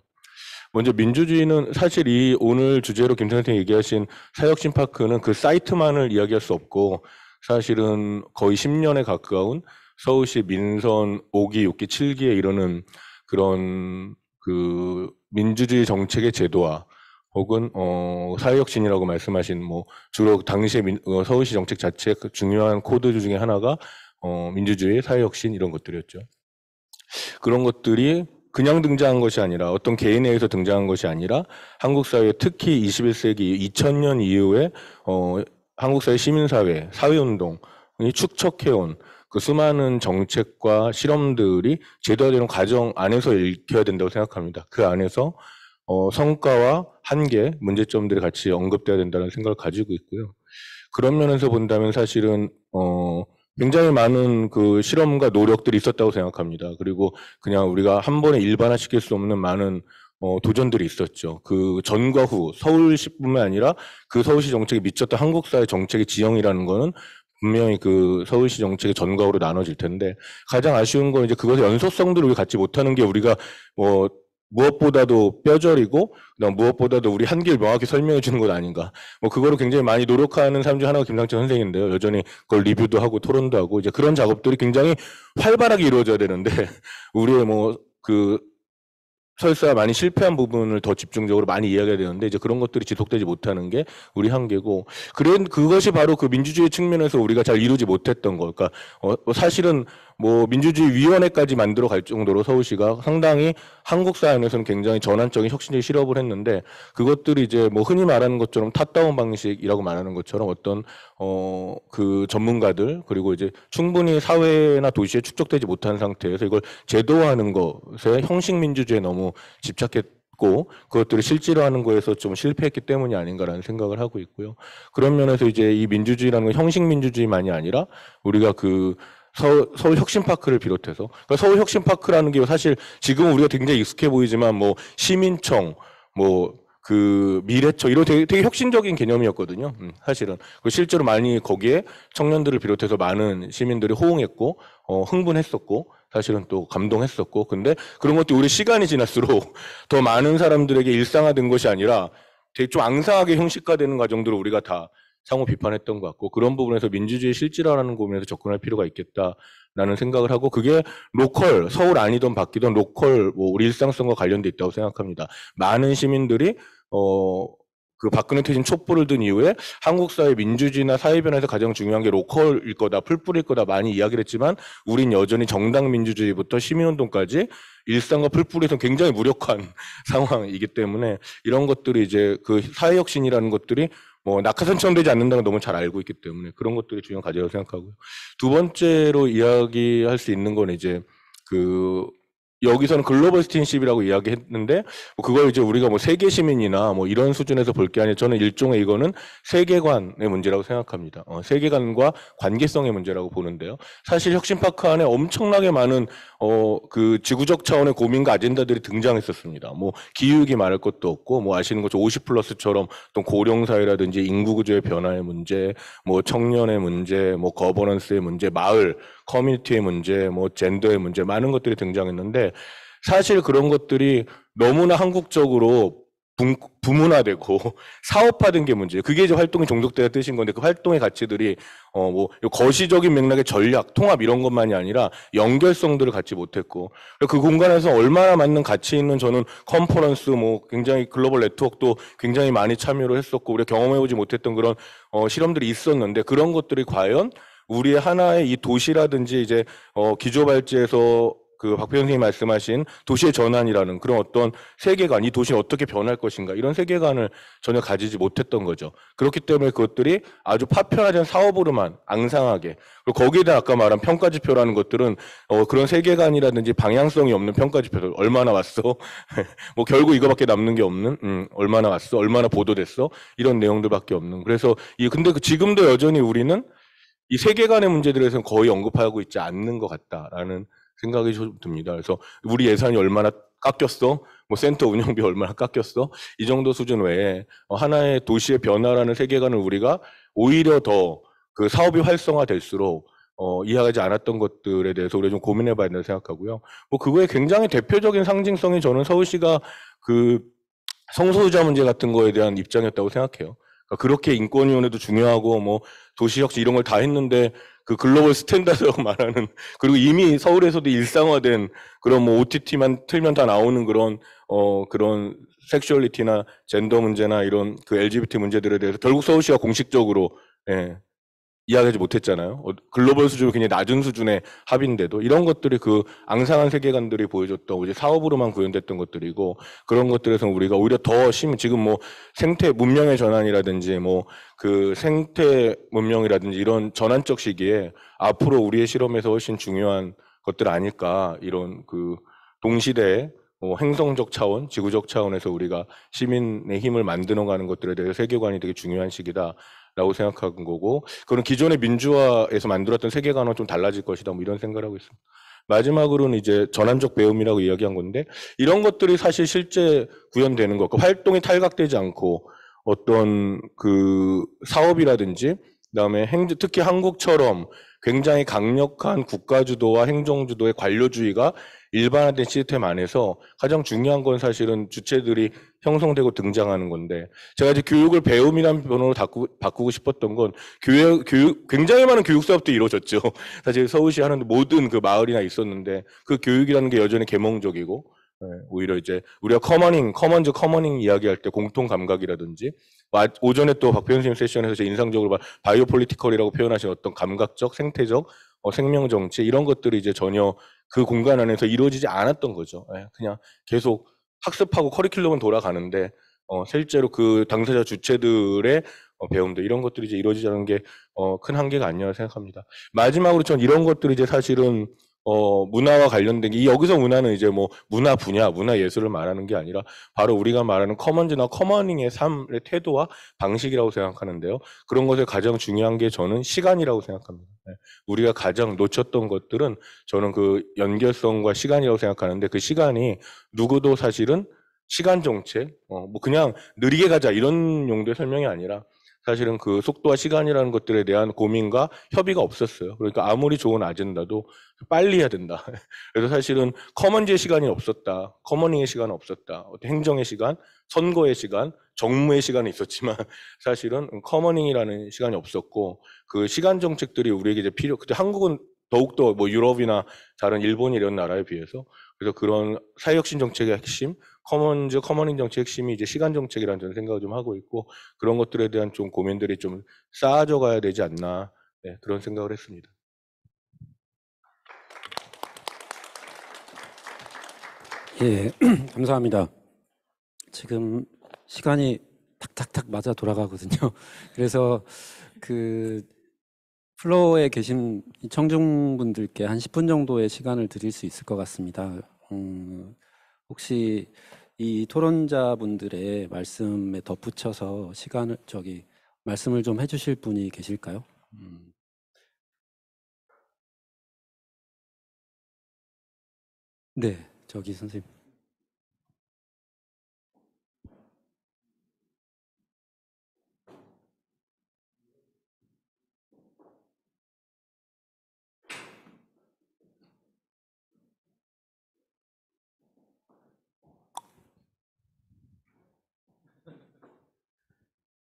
먼저 민주주의는 사실 이 오늘 주제로 김선생님 얘기하신 사혁신파크는 그 사이트만을 이야기할 수 없고 사실은 거의 10년에 가까운 서울시 민선 5기, 6기, 7기에 이르는 그런 그 민주주의 정책의 제도화 혹은 어 사회혁신이라고 말씀하신 뭐 주로 당시에 민, 어, 서울시 정책 자체의 그 중요한 코드 중에 하나가 어 민주주의, 사회혁신 이런 것들이었죠. 그런 것들이 그냥 등장한 것이 아니라 어떤 개인에 의해서 등장한 것이 아니라 한국 사회 특히 21세기 2000년 이후에 어, 한국 사회 시민사회 사회운동이 축적해온 그 수많은 정책과 실험들이 제도화되는 과정 안에서 읽혀야 된다고 생각합니다. 그 안에서 어, 성과와 한계, 문제점들이 같이 언급돼야 된다는 생각을 가지고 있고요. 그런 면에서 본다면 사실은 어, 굉장히 많은 그 실험과 노력들이 있었다고 생각합니다. 그리고 그냥 우리가 한 번에 일반화시킬 수 없는 많은 어, 도전들이 있었죠. 그 전과 후 서울시뿐만 아니라 그 서울시 정책이 미쳤던 한국 사회 정책의 지형이라는 거는 분명히 그 서울시 정책의 전과후로 나눠질 텐데 가장 아쉬운 건 이제 그것의 연속성들을 갖지 못하는 게 우리가 뭐 무엇보다도 뼈저리고 그다음 무엇보다도 우리 한길 명확히 설명해 주는 것 아닌가. 뭐그거를 굉장히 많이 노력하는 사람 중 하나가 김상철 선생인데요. 여전히 그걸 리뷰도 하고 토론도 하고 이제 그런 작업들이 굉장히 활발하게 이루어져야 되는데 우리의 뭐 그 설사 많이 실패한 부분을 더 집중적으로 많이 이야기해야 되는데 이제 그런 것들이 지속되지 못하는 게 우리 한계고 그런 그것이 바로 그 민주주의 측면에서 우리가 잘 이루지 못했던 거. 그러니까 어, 뭐 사실은 뭐 민주주의 위원회까지 만들어 갈 정도로 서울시가 상당히 한국 사회에서는 굉장히 전환적인 혁신적인 실업을 했는데 그것들이 이제 뭐 흔히 말하는 것처럼 탑다운 방식이라고 말하는 것처럼 어떤 어 그 전문가들 그리고 이제 충분히 사회나 도시에 축적되지 못한 상태에서 이걸 제도화하는 것에 형식 민주주의에 너무 집착했 그것들을 실제로 하는 거에서 좀 실패했기 때문이 아닌가라는 생각을 하고 있고요. 그런 면에서 이제 이 민주주의라는 건 형식 민주주의만이 아니라 우리가 그 서울, 서울 혁신파크를 비롯해서 그러니까 서울 혁신파크라는 게 사실 지금 우리가 굉장히 익숙해 보이지만 뭐 시민청 뭐 그 미래청 이런 되게, 되게 혁신적인 개념이었거든요. 음, 사실은 실제로 많이 거기에 청년들을 비롯해서 많은 시민들이 호응했고 어, 흥분했었고 사실은 또 감동했었고 근데 그런 것도 우리 시간이 지날수록 더 많은 사람들에게 일상화된 것이 아니라 되게 좀 앙상하게 형식화되는 과정들을 우리가 다 상호 비판했던 것 같고 그런 부분에서 민주주의 실질화라는 고민에서 접근할 필요가 있겠다라는 생각을 하고 그게 로컬 서울 아니던바뀌던 로컬 뭐 우리 일상성과 관련돼 있다고 생각합니다. 많은 시민들이 어. 그 박근혜 퇴진 촛불을 든 이후에 한국 사회 민주주의나 사회 변화에서 가장 중요한 게 로컬일 거다, 풀뿌릴 거다 많이 이야기를 했지만 우린 여전히 정당 민주주의부터 시민운동까지 일상과 풀뿌리에서 굉장히 무력한 상황이기 때문에 이런 것들이 이제 그 사회혁신이라는 것들이 뭐 낙하산 처형되지 않는다는 걸 너무 잘 알고 있기 때문에 그런 것들이 중요한 과제라고 생각하고요. 두 번째로 이야기할 수 있는 건 이제 그 여기서는 글로벌 시티즌십이라고 이야기했는데 뭐 그걸 이제 우리가 뭐 세계 시민이나 뭐 이런 수준에서 볼 게 아니라 저는 일종의 이거는 세계관의 문제라고 생각합니다. 어, 세계관과 관계성의 문제라고 보는데요. 사실 혁신파크 안에 엄청나게 많은 어 그 지구적 차원의 고민과 아젠다들이 등장했었습니다. 뭐 기후기 말할 것도 없고 뭐 아시는 것처럼 50 플러스처럼 또 고령 사회라든지 인구 구조의 변화의 문제, 뭐 청년의 문제, 뭐 거버넌스의 문제, 마을 커뮤니티의 문제, 뭐 젠더의 문제, 많은 것들이 등장했는데 사실 그런 것들이 너무나 한국적으로 부, 문화되고 사업화된 게 문제예요. 그게 이제 활동이 종족되다 뜻인 건데 그 활동의 가치들이 어 뭐 거시적인 맥락의 전략, 통합 이런 것만이 아니라 연결성들을 갖지 못했고 그 공간에서 얼마나 맞는 가치 있는 저는 컨퍼런스 뭐 굉장히 글로벌 네트워크도 굉장히 많이 참여를 했었고 우리가 경험해보지 못했던 그런 어 실험들이 있었는데 그런 것들이 과연 우리 하나의 이 도시라든지 이제 어 기조발제에서 그 박표 선생님이 말씀하신 도시의 전환이라는 그런 어떤 세계관, 이 도시 어떻게 변할 것인가 이런 세계관을 전혀 가지지 못했던 거죠. 그렇기 때문에 그것들이 아주 파편화된 사업으로만 앙상하게 그리고 거기에 대한 아까 말한 평가지표라는 것들은 어, 그런 세계관이라든지 방향성이 없는 평가지표들 얼마나 왔어? 뭐 결국 이거밖에 남는 게 없는 음, 얼마나 왔어? 얼마나 보도됐어? 이런 내용들밖에 없는. 그래서 이 근데 그 지금도 여전히 우리는 이 세계관의 문제들에서는 거의 언급하고 있지 않는 것 같다라는 생각이 좀 듭니다. 그래서 우리 예산이 얼마나 깎였어? 뭐 센터 운영비 얼마나 깎였어? 이 정도 수준 외에 하나의 도시의 변화라는 세계관을 우리가 오히려 더 그 사업이 활성화될수록 어, 이해하지 않았던 것들에 대해서 우리가 좀 고민해 봐야 된다고 생각하고요. 뭐 그거에 굉장히 대표적인 상징성이 저는 서울시가 그 성소유자 문제 같은 거에 대한 입장이었다고 생각해요. 아, 그렇게 인권위원회도 중요하고 뭐 도시혁신 이런 걸 다 했는데 그 글로벌 스탠다드라고 말하는 그리고 이미 서울에서도 일상화된 그런 뭐 OTT만 틀면 다 나오는 그런 어 그런 섹슈얼리티나 젠더 문제나 이런 그 LGBT 문제들에 대해서 결국 서울시가 공식적으로 예 이야기하지 못했잖아요. 어, 글로벌 수준이 굉장히 낮은 수준의 합인데도 이런 것들이 그 앙상한 세계관들이 보여줬던 이제 사업으로만 구현됐던 것들이고 그런 것들에서 우리가 오히려 더 심, 지금 뭐 생태 문명의 전환이라든지 뭐 그 생태 문명이라든지 이런 전환적 시기에 앞으로 우리의 실험에서 훨씬 중요한 것들 아닐까 이런 그동시대뭐 행성적 차원, 지구적 차원에서 우리가 시민의 힘을 만들어 가는 것들에 대해서 세계관이 되게 중요한 시기다. 라고 생각한 거고 그런 기존의 민주화에서 만들었던 세계관은 좀 달라질 것이다 뭐 이런 생각을 하고 있습니다. 마지막으로는 이제 전환적 배움이라고 이야기한 건데 이런 것들이 사실 실제 구현되는 것, 그 활동이 탈각되지 않고 어떤 그 사업이라든지 그다음에 행 특히 한국처럼 굉장히 강력한 국가 주도와 행정 주도의 관료주의가 일반화된 시스템 안에서 가장 중요한 건 사실은 주체들이 형성되고 등장하는 건데 제가 이제 교육을 배움이란는 변호로 바꾸고 싶었던 건 교회, 교육 굉장히 많은 교육 사업도 이루어졌죠. 사실 서울시 하는 모든 그 마을이나 있었는데 그 교육이라는 게 여전히 계몽적이고 예, 오히려 이제 우리가 커머닝, 커먼즈 커머닝 이야기할 때 공통 감각이라든지 오전에 또 박표현 선생님 세션에서 제 인상적으로 바이오폴리티컬이라고 표현하신 어떤 감각적, 생태적 어, 생명 정체 이런 것들이 이제 전혀 그 공간 안에서 이루어지지 않았던 거죠. 예, 그냥 계속 학습하고 커리큘럼은 돌아가는데 어, 실제로 그 당사자 주체들의 어, 배움도 이런 것들이 이제 이루어지자는은 게큰 어, 한계가 아니라 생각합니다. 마지막으로 전 이런 것들이 이제 사실은 어, 문화와 관련된 게, 여기서 문화는 이제 뭐 문화 분야, 문화 예술을 말하는 게 아니라 바로 우리가 말하는 커먼즈나 커머닝의 삶의 태도와 방식이라고 생각하는데요. 그런 것에 가장 중요한 게 저는 시간이라고 생각합니다. 네. 우리가 가장 놓쳤던 것들은 저는 그 연결성과 시간이라고 생각하는데 그 시간이 누구도 사실은 시간 정체, 어, 뭐 그냥 느리게 가자 이런 용도의 설명이 아니라 사실은 그 속도와 시간이라는 것들에 대한 고민과 협의가 없었어요. 그러니까 아무리 좋은 아젠다도 빨리 해야 된다. 그래서 사실은 커먼지의 시간이 없었다. 커머닝의 시간은 없었다. 어떤 행정의 시간, 선거의 시간, 정무의 시간이 있었지만 사실은 커머닝이라는 시간이 없었고 그 시간 정책들이 우리에게 이제 필요, 그때 한국은 더욱더 뭐 유럽이나 다른 일본이런 나라에 비해서 그래서 그런 사회혁신 정책의 핵심 커먼즈 커머닝 정책 핵심이 이제 시간 정책이라는 저는 생각을 좀 하고 있고 그런 것들에 대한 좀 고민들이 좀 쌓아져 가야 되지 않나 네, 그런 생각을 했습니다. 예, 감사합니다. 지금 시간이 탁탁탁 맞아 돌아가거든요. 그래서 그 플로어에 계신 청중분들께 한 10분 정도의 시간을 드릴 수 있을 것 같습니다. 음, 혹시 이 토론자분들의 말씀에 덧붙여서 시간을 저기 말씀을 좀 해주실 분이 계실까요? 음. 네, 저기 선생님.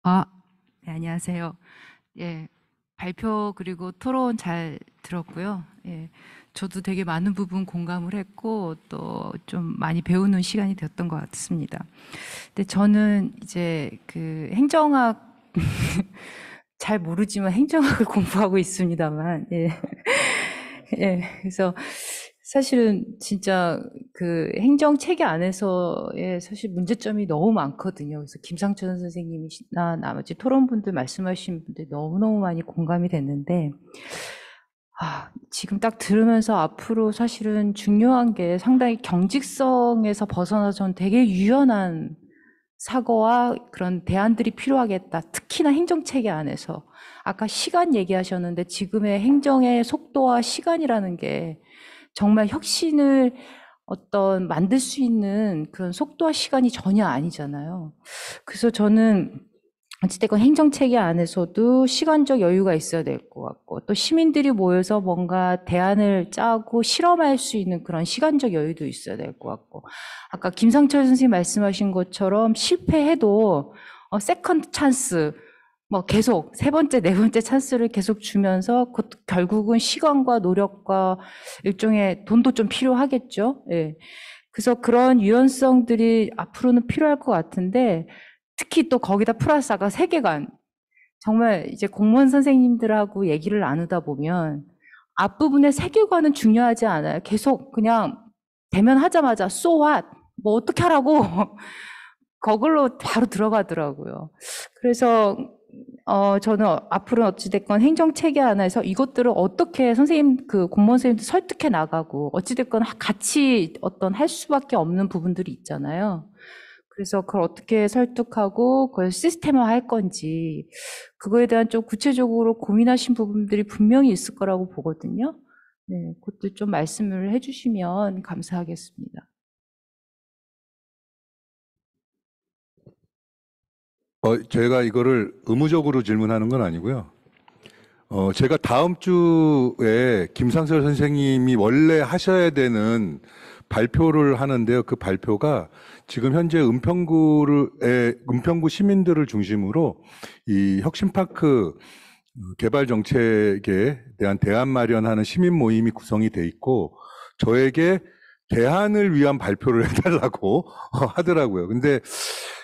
아, 네, 안녕하세요. 예, 발표 그리고 토론 잘 들었고요. 예, 저도 되게 많은 부분 공감을 했고 또 좀 많이 배우는 시간이 되었던 것 같습니다. 근데 저는 이제 그 행정학 잘 모르지만 행정학을 공부하고 있습니다만, 예, 예, 그래서 사실은 진짜 그 행정 체계 안에서의 사실 문제점이 너무 많거든요. 그래서 김상천 선생님이나 나머지 토론분들 말씀하신 분들 너무너무 많이 공감이 됐는데, 아, 지금 딱 들으면서 앞으로 사실은 중요한 게 상당히 경직성에서 벗어나 전 되게 유연한 사고와 그런 대안들이 필요하겠다. 특히나 행정체계 안에서. 아까 시간 얘기하셨는데 지금의 행정의 속도와 시간이라는 게 정말 혁신을 어떤 만들 수 있는 그런 속도와 시간이 전혀 아니잖아요. 그래서 저는 어찌됐건 행정체계 안에서도 시간적 여유가 있어야 될 것 같고 또 시민들이 모여서 뭔가 대안을 짜고 실험할 수 있는 그런 시간적 여유도 있어야 될 것 같고 아까 김상철 선생님 말씀하신 것처럼 실패해도 어, 세컨드 찬스 뭐 계속 세 번째, 네 번째 찬스를 계속 주면서 그 결국은 시간과 노력과 일종의 돈도 좀 필요하겠죠. 예. 그래서 그런 유연성들이 앞으로는 필요할 것 같은데 특히 또 거기다 플러스 가 세계관 정말 이제 공무원 선생님들하고 얘기를 나누다 보면 앞부분의 세계관은 중요하지 않아요. 계속 그냥 대면하자마자 so what? 뭐 어떻게 하라고 거글로 바로 들어가더라고요. 그래서 어, 저는 앞으로 어찌됐건 행정체계 안에서 이것들을 어떻게 선생님, 그 공무원 선생님들 설득해 나가고, 어찌됐건 같이 어떤 할 수밖에 없는 부분들이 있잖아요. 그래서 그걸 어떻게 설득하고 그걸 시스템화 할 건지, 그거에 대한 좀 구체적으로 고민하신 부분들이 분명히 있을 거라고 보거든요. 네, 그것도 좀 말씀을 해주시면 감사하겠습니다. 어, 제가 이거를 의무적으로 질문하는 건 아니고요. 어, 제가 다음 주에 김상철 선생님이 원래 하셔야 되는 발표를 하는데요. 그 발표가 지금 현재 은평구를, 은평구 시민들을 중심으로 이 혁신파크 개발 정책에 대한 대안 마련하는 시민 모임이 구성이 돼 있고 저에게 대안을 위한 발표를 해달라고 하더라고요. 근데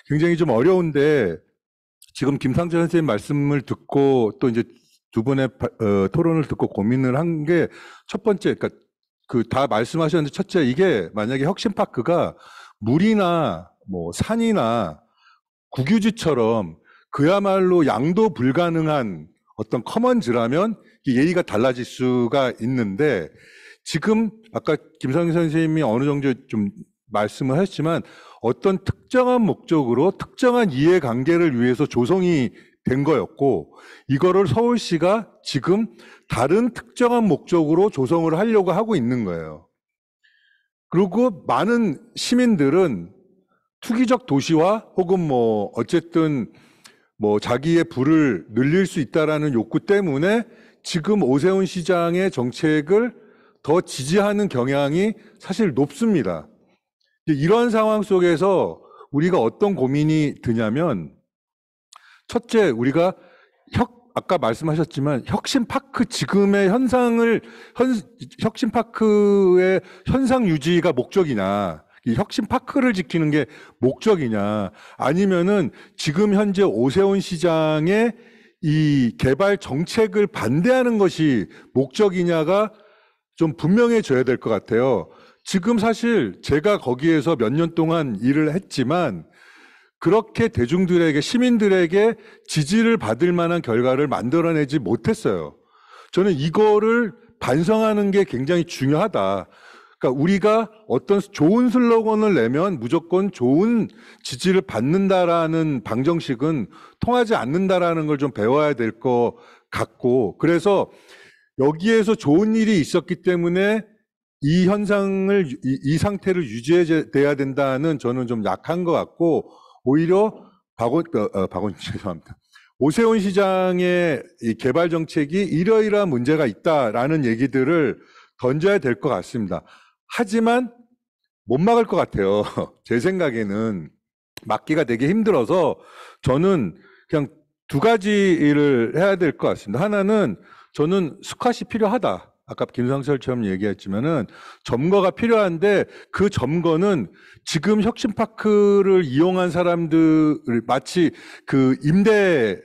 굉장히 좀 어려운데 지금 김상재 선생님 말씀을 듣고 또 이제 두 분의 어, 토론을 듣고 고민을 한 게 첫 번째, 그러니까 그다 말씀하셨는데 첫째 이게 만약에 혁신파크가 물이나 뭐 산이나 국유지처럼 그야말로 양도 불가능한 어떤 커먼즈라면 예의가 달라질 수가 있는데 지금 아까 김상희 선생님이 어느 정도 좀 말씀을 했지만 어떤 특정한 목적으로 특정한 이해관계를 위해서 조성이 된 거였고 이거를 서울시가 지금 다른 특정한 목적으로 조성을 하려고 하고 있는 거예요. 그리고 많은 시민들은 투기적 도시화 혹은 뭐 어쨌든 뭐 자기의 부를 늘릴 수 있다라는 욕구 때문에 지금 오세훈 시장의 정책을 더 지지하는 경향이 사실 높습니다. 이런 상황 속에서 우리가 어떤 고민이 드냐면 첫째 우리가 혁 아까 말씀하셨지만 혁신파크 지금의 현상을 현, 혁신파크의 현상 유지가 목적이냐 이 혁신파크를 지키는 게 목적이냐 아니면은 지금 현재 오세훈 시장의 이 개발 정책을 반대하는 것이 목적이냐가 좀 분명해져야 될 것 같아요. 지금 사실 제가 거기에서 몇 년 동안 일을 했지만 그렇게 대중들에게 시민들에게 지지를 받을 만한 결과를 만들어내지 못했어요. 저는 이거를 반성하는 게 굉장히 중요하다. 그러니까 우리가 어떤 좋은 슬로건을 내면 무조건 좋은 지지를 받는다라는 방정식은 통하지 않는다라는 걸 좀 배워야 될 것 같고 그래서 여기에서 좋은 일이 있었기 때문에 이 현상을 이, 이 상태를 유지해야 된다는 저는 좀 약한 것 같고 오히려 박원 어, 어 박원 죄송합니다. 오세훈 시장의 이 개발 정책이 이러이러한 문제가 있다라는 얘기들을 던져야 될 것 같습니다. 하지만 못 막을 것 같아요. 제 생각에는 막기가 되게 힘들어서 저는 그냥 두 가지를 해야 될 것 같습니다. 하나는 저는 스쿼시 필요하다. 아까 김상철처럼 얘기했지만은 점거가 필요한데 그 점거는 지금 혁신파크를 이용한 사람들 을 마치 그 임대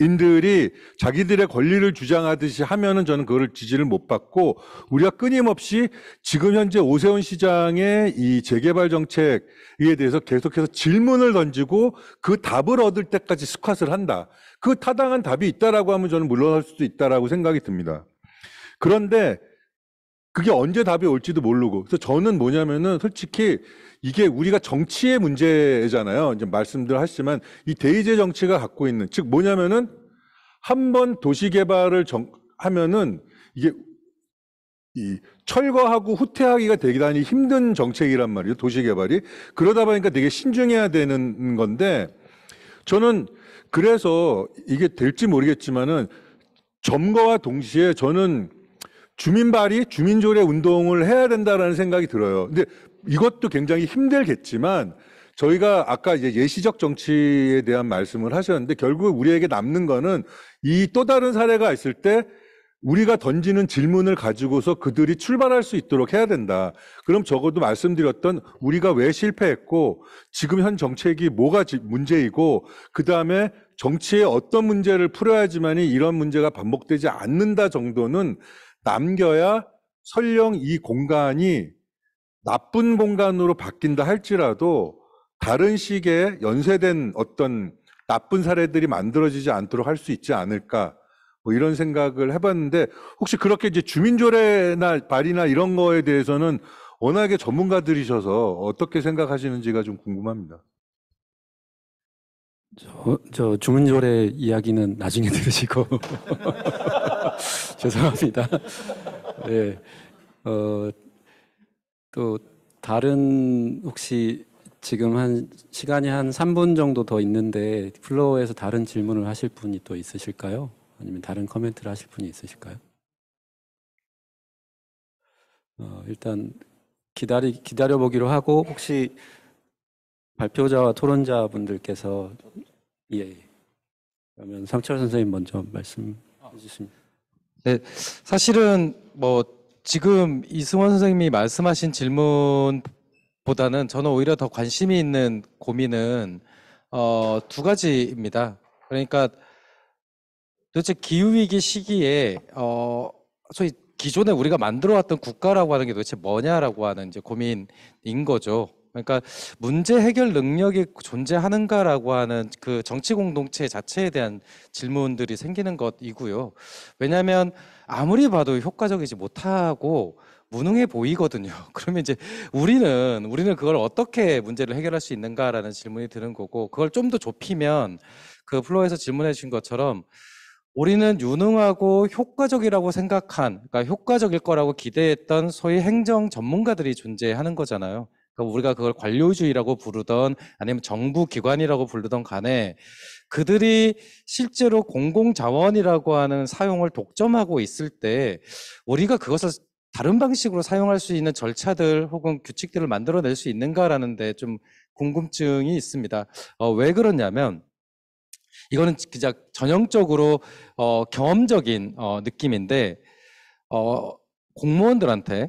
인들이 자기들의 권리를 주장하듯이 하면은 저는 그거를 지지를 못 받고 우리가 끊임없이 지금 현재 오세훈 시장의 이 재개발 정책에 대해서 계속해서 질문을 던지고 그 답을 얻을 때까지 스쿼트를 한다. 그 타당한 답이 있다라고 하면 저는 물러설 수도 있다라고 생각이 듭니다. 그런데 그게 언제 답이 올지도 모르고 그래서 저는 뭐냐면은 솔직히 이게 우리가 정치의 문제잖아요. 이제 말씀들 하시지만 이 대의제 정치가 갖고 있는 즉 뭐냐면은 한 번 도시 개발을 정, 하면은 이게 이 철거하고 후퇴하기가 되기다니 힘든 정책이란 말이에요. 도시 개발이 그러다 보니까 되게 신중해야 되는 건데 저는 그래서 이게 될지 모르겠지만은 점거와 동시에 저는 주민발이 주민조례 운동을 해야 된다라는 생각이 들어요. 근데 이것도 굉장히 힘들겠지만 저희가 아까 이제 예시적 정치에 대한 말씀을 하셨는데 결국 우리에게 남는 거는 이 또 다른 사례가 있을 때 우리가 던지는 질문을 가지고서 그들이 출발할 수 있도록 해야 된다. 그럼 적어도 말씀드렸던 우리가 왜 실패했고 지금 현 정책이 뭐가 문제이고 그 다음에 정치에 어떤 문제를 풀어야지만이 이런 문제가 반복되지 않는다 정도는 남겨야 설령 이 공간이 나쁜 공간으로 바뀐다 할지라도 다른 식의 연쇄된 어떤 나쁜 사례들이 만들어지지 않도록 할 수 있지 않을까 뭐 이런 생각을 해봤는데 혹시 그렇게 이제 주민조례나 발이나 이런 거에 대해서는 워낙에 전문가들이셔서 어떻게 생각하시는지가 좀 궁금합니다. 저, 저 주문졸의 이야기는 나중에 들으시고 죄송합니다. 네. 어, 또 다른 혹시 지금 한 시간이 한 3분 정도 더 있는데 플로어에서 다른 질문을 하실 분이 또 있으실까요? 아니면 다른 커멘트를 하실 분이 있으실까요? 어, 일단 기다리 기다려 보기로 하고 혹시 발표자와 토론자분들께서 예, 예. 그러면 상철 선생님 먼저 말씀해 주시면. 네, 사실은 뭐 지금 이승원 선생님이 말씀하신 질문보다는 저는 오히려 더 관심이 있는 고민은 어, 두 가지입니다. 그러니까 도대체 기후 위기 시기에 어, 소위 기존에 우리가 만들어왔던 국가라고 하는 게 도대체 뭐냐라고 하는 이제 고민인 거죠. 그러니까 문제 해결 능력이 존재하는가라고 하는 그 정치 공동체 자체에 대한 질문들이 생기는 것이고요. 왜냐하면 아무리 봐도 효과적이지 못하고 무능해 보이거든요. 그러면 이제 우리는 우리는 그걸 어떻게 문제를 해결할 수 있는가라는 질문이 드는 거고 그걸 좀 더 좁히면 그 플로에서 어 질문해 주신 것처럼 우리는 유능하고 효과적이라고 생각한 그러니까 효과적일 거라고 기대했던 소위 행정 전문가들이 존재하는 거잖아요. 그러니까 우리가 그걸 관료주의라고 부르던 아니면 정부 기관이라고 부르던 간에 그들이 실제로 공공 자원이라고 하는 사용을 독점하고 있을 때 우리가 그것을 다른 방식으로 사용할 수 있는 절차들 혹은 규칙들을 만들어낼 수 있는가라는 데 좀 궁금증이 있습니다. 어, 왜 그러냐면 이거는 진짜 전형적으로 어, 경험적인 어, 느낌인데 어, 공무원들한테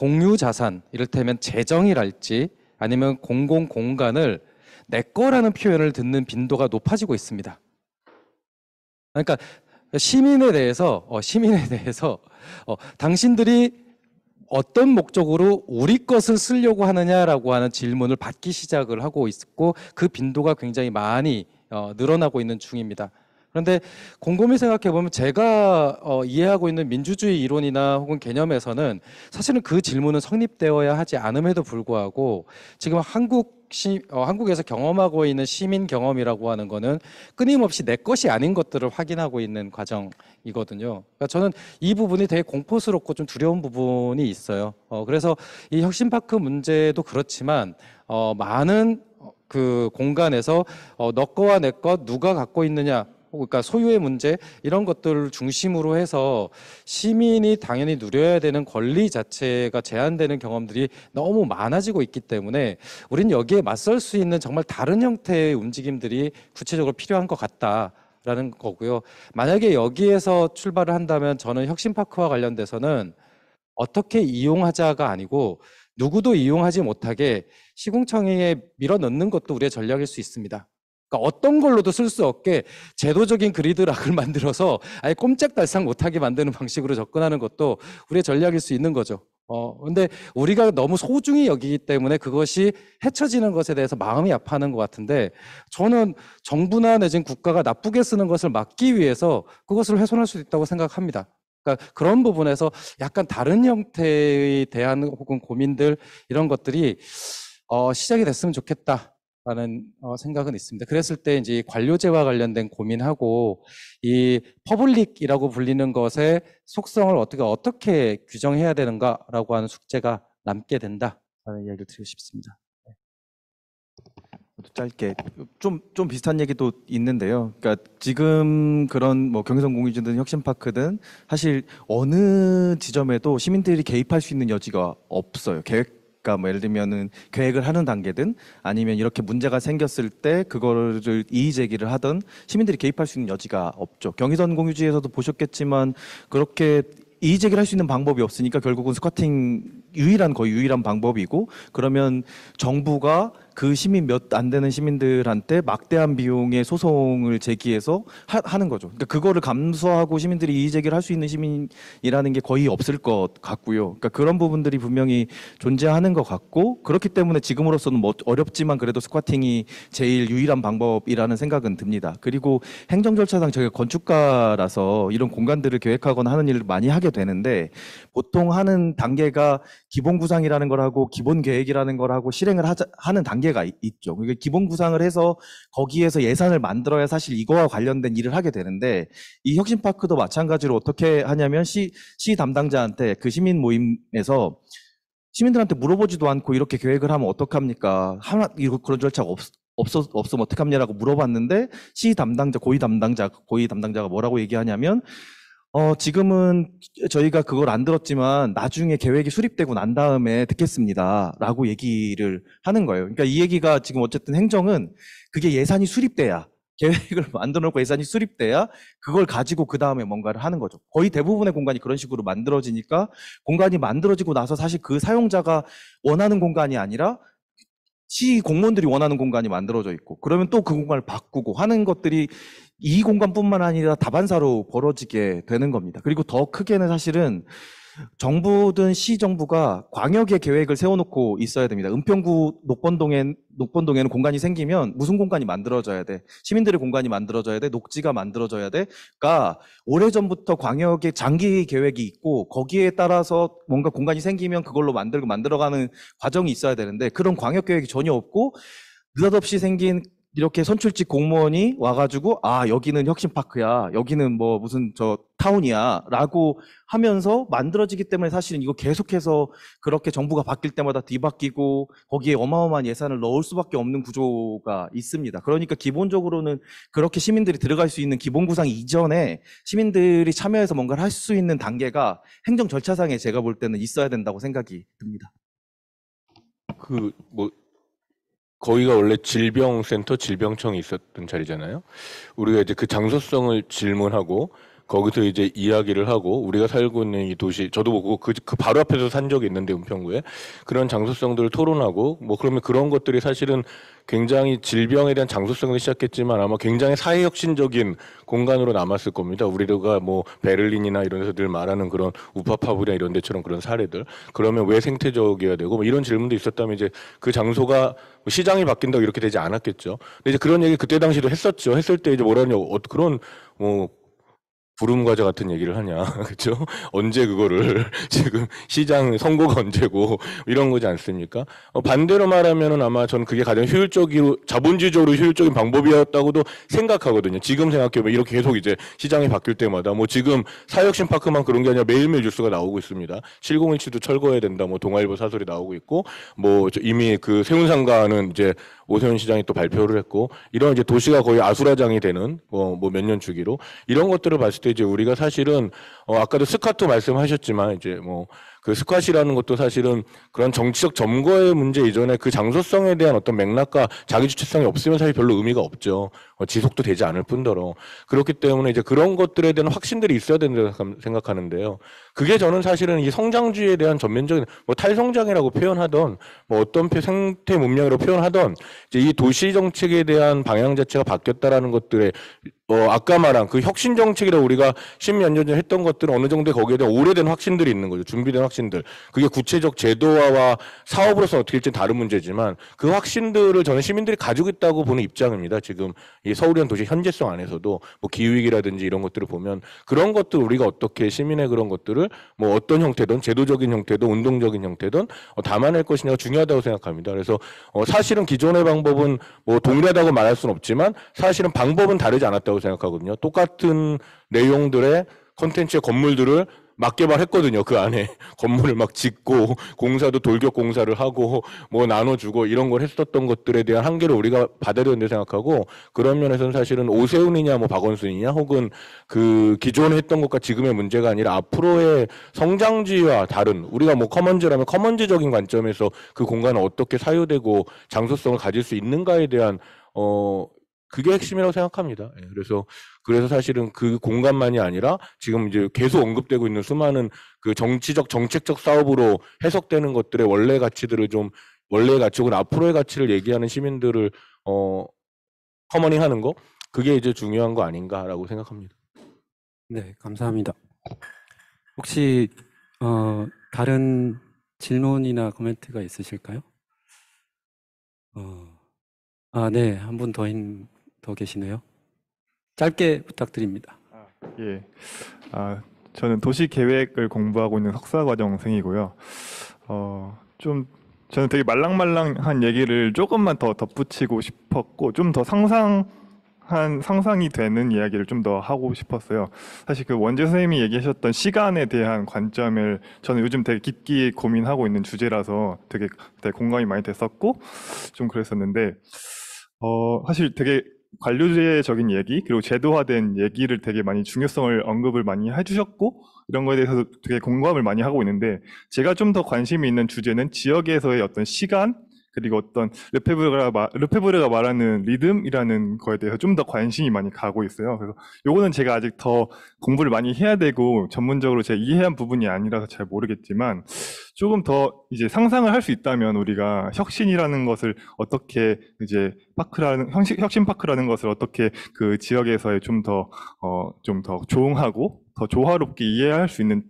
공유 자산, 이를테면 재정이랄지 아니면 공공 공간을 내 거라는 표현을 듣는 빈도가 높아지고 있습니다. 그러니까 시민에 대해서 어, 시민에 대해서 어, 당신들이 어떤 목적으로 우리 것을 쓰려고 하느냐라고 하는 질문을 받기 시작을 하고 있고 그 빈도가 굉장히 많이 어, 늘어나고 있는 중입니다. 그런데 곰곰이 생각해 보면 제가 어, 이해하고 있는 민주주의 이론이나 혹은 개념에서는 사실은 그 질문은 성립되어야 하지 않음에도 불구하고 지금 한국 시, 어, 한국에서 경험하고 있는 시민 경험이라고 하는 거는 끊임없이 내 것이 아닌 것들을 확인하고 있는 과정이거든요. 그러니까 저는 이 부분이 되게 공포스럽고 좀 두려운 부분이 있어요. 어, 그래서 이 혁신파크 문제도 그렇지만 어, 많은 어, 그 공간에서 어, 너 거와 내 것 누가 갖고 있느냐 그러니까 소유의 문제 이런 것들을 중심으로 해서 시민이 당연히 누려야 되는 권리 자체가 제한되는 경험들이 너무 많아지고 있기 때문에 우리는 여기에 맞설 수 있는 정말 다른 형태의 움직임들이 구체적으로 필요한 것 같다. 라는 거고요. 만약에 여기에서 출발을 한다면 저는 혁신파크와 관련돼서는 어떻게 이용하자가 아니고 누구도 이용하지 못하게 시공청에 밀어넣는 것도 우리의 전략일 수 있습니다. 그러니까 어떤 걸로도 쓸 수 없게 제도적인 그리드락을 만들어서 아예 꼼짝달싹 못하게 만드는 방식으로 접근하는 것도 우리의 전략일 수 있는 거죠. 어, 근데 우리가 너무 소중히 여기기 때문에 그것이 헤쳐지는 것에 대해서 마음이 아파하는 것 같은데 저는 정부나 내진 국가가 나쁘게 쓰는 것을 막기 위해서 그것을 훼손할 수도 있다고 생각합니다. 그러니까 그런 부분에서 약간 다른 형태의 대안 혹은 고민들 이런 것들이 어, 시작이 됐으면 좋겠다. 라는 어, 생각은 있습니다. 그랬을 때 이제 관료제와 관련된 고민하고 이 퍼블릭이라고 불리는 것의 속성을 어떻게 어떻게 규정해야 되는가라고 하는 숙제가 남게 된다라는 이야기를 드리고 싶습니다. 네. 짧게 좀 좀 비슷한 얘기도 있는데요. 그러니까 지금 그런 뭐 경성 공유지든 혁신 파크든 사실 어느 지점에도 시민들이 개입할 수 있는 여지가 없어요. 계획 그러니까 뭐 예를 들면은 계획을 하는 단계든 아니면 이렇게 문제가 생겼을 때 그거를 이의 제기를 하든 시민들이 개입할 수 있는 여지가 없죠. 경의선 공유지에서도 보셨겠지만 그렇게 이의 제기를 할 수 있는 방법이 없으니까 결국은 스쿼팅 유일한 거의 유일한 방법이고 그러면 정부가 그 시민 몇 안 되는 시민들한테 막대한 비용의 소송을 제기해서 하, 는 거죠. 그러니까 그거를 감수하고 시민들이 이의 제기를 할 수 있는 시민이라는 게 거의 없을 것 같고요. 그러니까 그런 부분들이 분명히 존재하는 것 같고 그렇기 때문에 지금으로서는 뭐 어렵지만 그래도 스쿼팅이 제일 유일한 방법이라는 생각은 듭니다. 그리고 행정 절차상 저희가 건축가라서 이런 공간들을 계획하거나 하는 일을 많이 하게 되는데 보통 하는 단계가 기본 구상이라는 걸 하고 기본 계획이라는 걸 하고 실행을 하자, 하는 단계 관계가 있죠. 그러니까 기본 구상을 해서 거기에서 예산을 만들어야 사실 이거와 관련된 일을 하게 되는데 이 혁신파크도 마찬가지로 어떻게 하냐면 시, 시 담당자한테 그 시민 모임에서 시민들한테 물어보지도 않고 이렇게 계획을 하면 어떡합니까? 하나, 이거 그런 절차가 없, 없어, 없으면 어떡합니라고 까 물어봤는데 시 담당자, 고위 담당자, 고위 담당자가 뭐라고 얘기하냐면 어, 지금은 저희가 그걸 안 들었지만 나중에 계획이 수립되고 난 다음에 듣겠습니다. 라고 얘기를 하는 거예요. 그러니까 이 얘기가 지금 어쨌든 행정은 그게 예산이 수립돼야 계획을 만들어 놓고 예산이 수립돼야 그걸 가지고 그 다음에 뭔가를 하는 거죠. 거의 대부분의 공간이 그런 식으로 만들어지니까 공간이 만들어지고 나서 사실 그 사용자가 원하는 공간이 아니라 시 공무원들이 원하는 공간이 만들어져 있고 그러면 또 그 공간을 바꾸고 하는 것들이 이 공간뿐만 아니라 다반사로 벌어지게 되는 겁니다. 그리고 더 크게는 사실은 정부든 시정부가 광역의 계획을 세워놓고 있어야 됩니다. 은평구 녹번동에, 녹번동에는 공간이 생기면 무슨 공간이 만들어져야 돼? 시민들의 공간이 만들어져야 돼? 녹지가 만들어져야 돼? 그러니까 오래전부터 광역의 장기 계획이 있고 거기에 따라서 뭔가 공간이 생기면 그걸로 만들고 만들어가는 과정이 있어야 되는데 그런 광역 계획이 전혀 없고 느닷없이 생긴 이렇게 선출직 공무원이 와가지고 아 여기는 혁신파크야 여기는 뭐 무슨 저 타운이야라고 하면서 만들어지기 때문에 사실은 이거 계속해서 그렇게 정부가 바뀔 때마다 뒤바뀌고 거기에 어마어마한 예산을 넣을 수밖에 없는 구조가 있습니다. 그러니까 기본적으로는 그렇게 시민들이 들어갈 수 있는 기본 구상 이전에 시민들이 참여해서 뭔가를 할 수 있는 단계가 행정 절차상에 제가 볼 때는 있어야 된다고 생각이 듭니다. 그뭐 거기가 원래 질병센터 질병청이 있었던 자리잖아요. 우리가 이제 그 장소성을 질문하고 거기서 이제 이야기를 하고 우리가 살고 있는 이 도시 저도 보고 뭐 그, 그 바로 앞에서 산 적이 있는데 은평구에 그런 장소성들을 토론하고 뭐 그러면 그런 것들이 사실은 굉장히 질병에 대한 장소성이 시작했지만 아마 굉장히 사회혁신적인 공간으로 남았을 겁니다. 우리가 뭐 베를린이나 이런 데서 늘 말하는 그런 우파파브리아 이런 데처럼 그런 사례들 그러면 왜 생태적이어야 되고 뭐 이런 질문도 있었다면 이제 그 장소가 뭐 시장이 바뀐다고 이렇게 되지 않았겠죠. 근데 이제 그런 얘기 그때 당시도 했었죠. 했을 때 이제 뭐라냐 고 어, 그런 뭐 구름 과자 같은 얘기를 하냐, 그렇죠? 언제 그거를 지금 시장 선거가 언제고 이런 거지 않습니까? 어, 반대로 말하면은 아마 저는 그게 가장 효율적이고 자본주의적으로 효율적인 방법이었다고도 생각하거든요. 지금 생각해보면 이렇게 계속 이제 시장이 바뀔 때마다 뭐 지금 사역신 파크만 그런 게 아니라 매일매일 뉴스가 나오고 있습니다. 7017도 철거해야 된다, 뭐 동아일보 사설이 나오고 있고 뭐 이미 그 세운상가는 이제 오세훈 시장이 또 발표를 했고 이런 이제 도시가 거의 아수라장이 되는 어, 뭐, 뭐몇 년 주기로 이런 것들을 봤을 때 이제 우리가 사실은 어, 아까도 스카토 말씀하셨지만 이제 뭐그 스쿼시라는 것도 사실은 그런 정치적 점거의 문제 이전에 그 장소성에 대한 어떤 맥락과 자기 주체성이 없으면 사실 별로 의미가 없죠. 어, 지속도 되지 않을 뿐더러 그렇기 때문에 이제 그런 것들에 대한 확신들이 있어야 된다고 생각하는데요. 그게 저는 사실은 이 성장주의에 대한 전면적인 뭐 탈성장이라고 표현하던 뭐 어떤 생태 문명으로 표현하던 이제 이 도시 정책에 대한 방향 자체가 바뀌었다라는 것들에 어, 아까 말한 그 혁신 정책이라고 우리가 십몇 년 전에 했던 것들은 어느 정도 거기에 대한 오래된 확신들이 있는 거죠. 준비된 확신들. 그게 구체적 제도화와 사업으로서 어떻게 될지는 다른 문제지만 그 확신들을 저는 시민들이 가지고 있다고 보는 입장입니다. 지금 이 서울이란 도시 현재성 안에서도 뭐 기후위기라든지 이런 것들을 보면 그런 것들 우리가 어떻게 시민의 그런 것들을 뭐 어떤 형태든 제도적인 형태든 운동적인 형태든 어, 담아낼 것이냐가 중요하다고 생각합니다. 그래서 어, 사실은 기존의 방법은 뭐 동일하다고 말할 수는 없지만 사실은 방법은 다르지 않았다고 있다고 생각하거든요. 똑같은 내용들의 컨텐츠의 건물들을 막 개발했거든요. 그 안에 건물을 막 짓고 공사도 돌격 공사를 하고 뭐 나눠주고 이런 걸 했었던 것들에 대한 한계를 우리가 받아야 된다고 생각하고 그런 면에서는 사실은 오세훈이냐 뭐 박원순이냐 혹은 그 기존에 했던 것과 지금의 문제가 아니라 앞으로의 성장지와 다른 우리가 뭐 커먼즈라면 커먼즈적인 관점에서 그공간을 어떻게 사유되고 장소성을 가질 수 있는가에 대한 어 그게 핵심이라고 생각합니다. 예, 그래서 그래서 사실은 그 공간만이 아니라 지금 이제 계속 언급되고 있는 수많은 그 정치적 정책적 사업으로 해석되는 것들의 원래 가치들을 좀원래 가치 혹은 그 앞으로의 가치를 얘기하는 시민들을 어 커머닝하는 거 그게 이제 중요한 거 아닌가라고 생각합니다. 네, 감사합니다. 혹시 어, 다른 질문이나 코멘트가 있으실까요? 어, 아, 네, 한분더 더 계시네요. 짧게 부탁드립니다. 아, 예. 아, 저는 도시 계획을 공부하고 있는 석사 과정생이고요. 어, 좀 저는 되게 말랑말랑한 얘기를 조금만 더 덧붙이고 싶었고 좀 더 상상한 상상이 되는 이야기를 좀 더 하고 싶었어요. 사실 그 원재 선생님이 얘기하셨던 시간에 대한 관점을 저는 요즘 되게 깊게 고민하고 있는 주제라서 되게, 되게 공감이 많이 됐었고 좀 그랬었는데 어 사실 되게 관료제적인 얘기 그리고 제도화된 얘기를 되게 많이 중요성을 언급을 많이 해주셨고 이런 거에 대해서 되게 공감을 많이 하고 있는데 제가 좀 더 관심이 있는 주제는 지역에서의 어떤 시간 그리고 어떤 르페브르가, 르페브르가 말하는 리듬이라는 거에 대해서 좀 더 관심이 많이 가고 있어요. 그래서 요거는 제가 아직 더 공부를 많이 해야 되고 전문적으로 제가 이해한 부분이 아니라서 잘 모르겠지만 조금 더 이제 상상을 할 수 있다면 우리가 혁신이라는 것을 어떻게 이제 파크라는 혁신, 혁신 파크라는 것을 어떻게 그 지역에서의 좀 더 어, 좀 더 조응하고 더 조화롭게 이해할 수 있는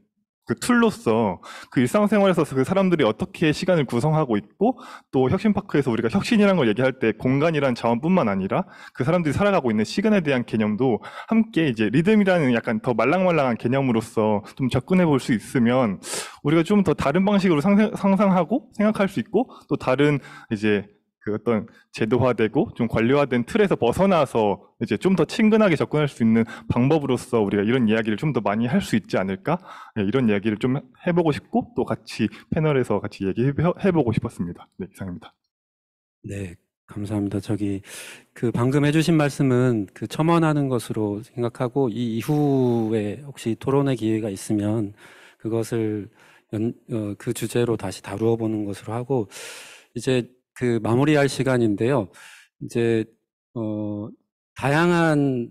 그 툴로서 그 일상생활에서 그 사람들이 어떻게 시간을 구성하고 있고 또 혁신파크에서 우리가 혁신이라는 걸 얘기할 때 공간이란 자원뿐만 아니라 그 사람들이 살아가고 있는 시간에 대한 개념도 함께 이제 리듬이라는 약간 더 말랑말랑한 개념으로서 좀 접근해 볼 수 있으면 우리가 좀 더 다른 방식으로 상상하고 생각할 수 있고 또 다른 이제 그 어떤 제도화되고 좀 관료화된 틀에서 벗어나서 이제 좀 더 친근하게 접근할 수 있는 방법으로서 우리가 이런 이야기를 좀 더 많이 할 수 있지 않을까 네, 이런 이야기를 좀 해보고 싶고 또 같이 패널에서 같이 얘기해보고 싶었습니다. 네 이상입니다. 네 감사합니다. 저기 그 방금 해주신 말씀은 그 첨언하는 것으로 생각하고 이 이후에 혹시 토론의 기회가 있으면 그것을 연, 어, 그 주제로 다시 다루어 보는 것으로 하고 이제 그 마무리할 시간인데요. 이제 어 다양한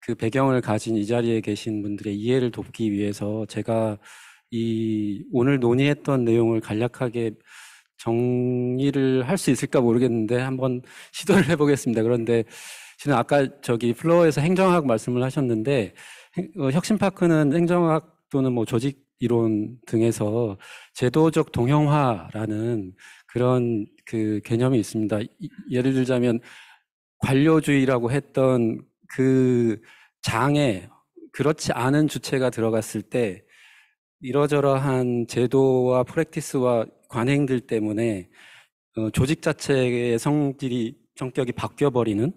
그 배경을 가진 이 자리에 계신 분들의 이해를 돕기 위해서 제가 이 오늘 논의했던 내용을 간략하게 정리를 할 수 있을까 모르겠는데 한번 시도를 해보겠습니다. 그런데 지금 아까 저기 플로어에서 행정학 말씀을 하셨는데 어, 혁신파크는 행정학 또는 뭐 조직 이론 등에서 제도적 동형화라는 그런 그 개념이 있습니다. 예를 들자면 관료주의라고 했던 그 장에 그렇지 않은 주체가 들어갔을 때 이러저러한 제도와 프랙티스와 관행들 때문에 어, 조직 자체의 성질이 성격이 바뀌어버리는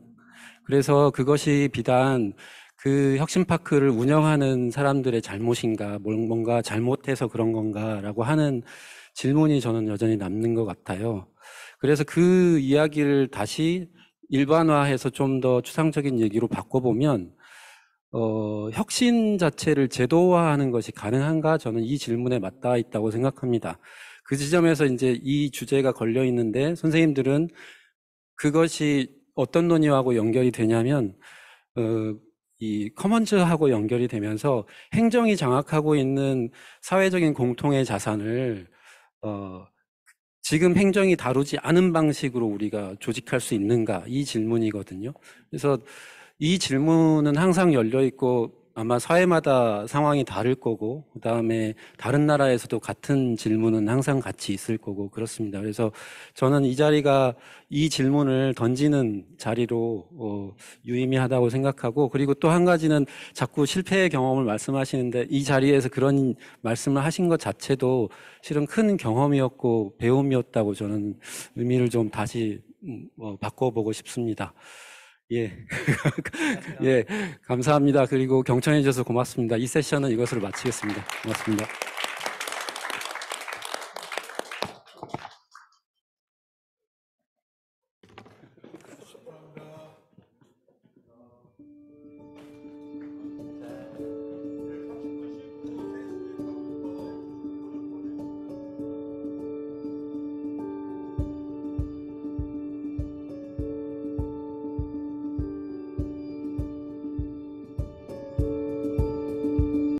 그래서 그것이 비단 그 혁신파크를 운영하는 사람들의 잘못인가 뭔가 잘못해서 그런 건가라고 하는 질문이 저는 여전히 남는 것 같아요. 그래서 그 이야기를 다시 일반화해서 좀 더 추상적인 얘기로 바꿔보면 어, 혁신 자체를 제도화하는 것이 가능한가? 저는 이 질문에 맞닿아 있다고 생각합니다. 그 지점에서 이제 이 주제가 걸려 있는데 선생님들은 그것이 어떤 논의하고 연결이 되냐면 어, 이 커먼즈하고 연결이 되면서 행정이 장악하고 있는 사회적인 공통의 자산을 어, 지금 행정이 다루지 않은 방식으로 우리가 조직할 수 있는가 이 질문이거든요. 그래서 이 질문은 항상 열려 있고 아마 사회마다 상황이 다를 거고 그다음에 다른 나라에서도 같은 질문은 항상 같이 있을 거고 그렇습니다. 그래서 저는 이 자리가 이 질문을 던지는 자리로 어, 유의미하다고 생각하고 그리고 또 한 가지는 자꾸 실패의 경험을 말씀하시는데 이 자리에서 그런 말씀을 하신 것 자체도 실은 큰 경험이었고 배움이었다고 저는 의미를 좀 다시 음, 어, 바꿔보고 싶습니다. 예. 예. 감사합니다. 그리고 경청해 주셔서 고맙습니다. 이 세션은 이것으로 마치겠습니다. 고맙습니다.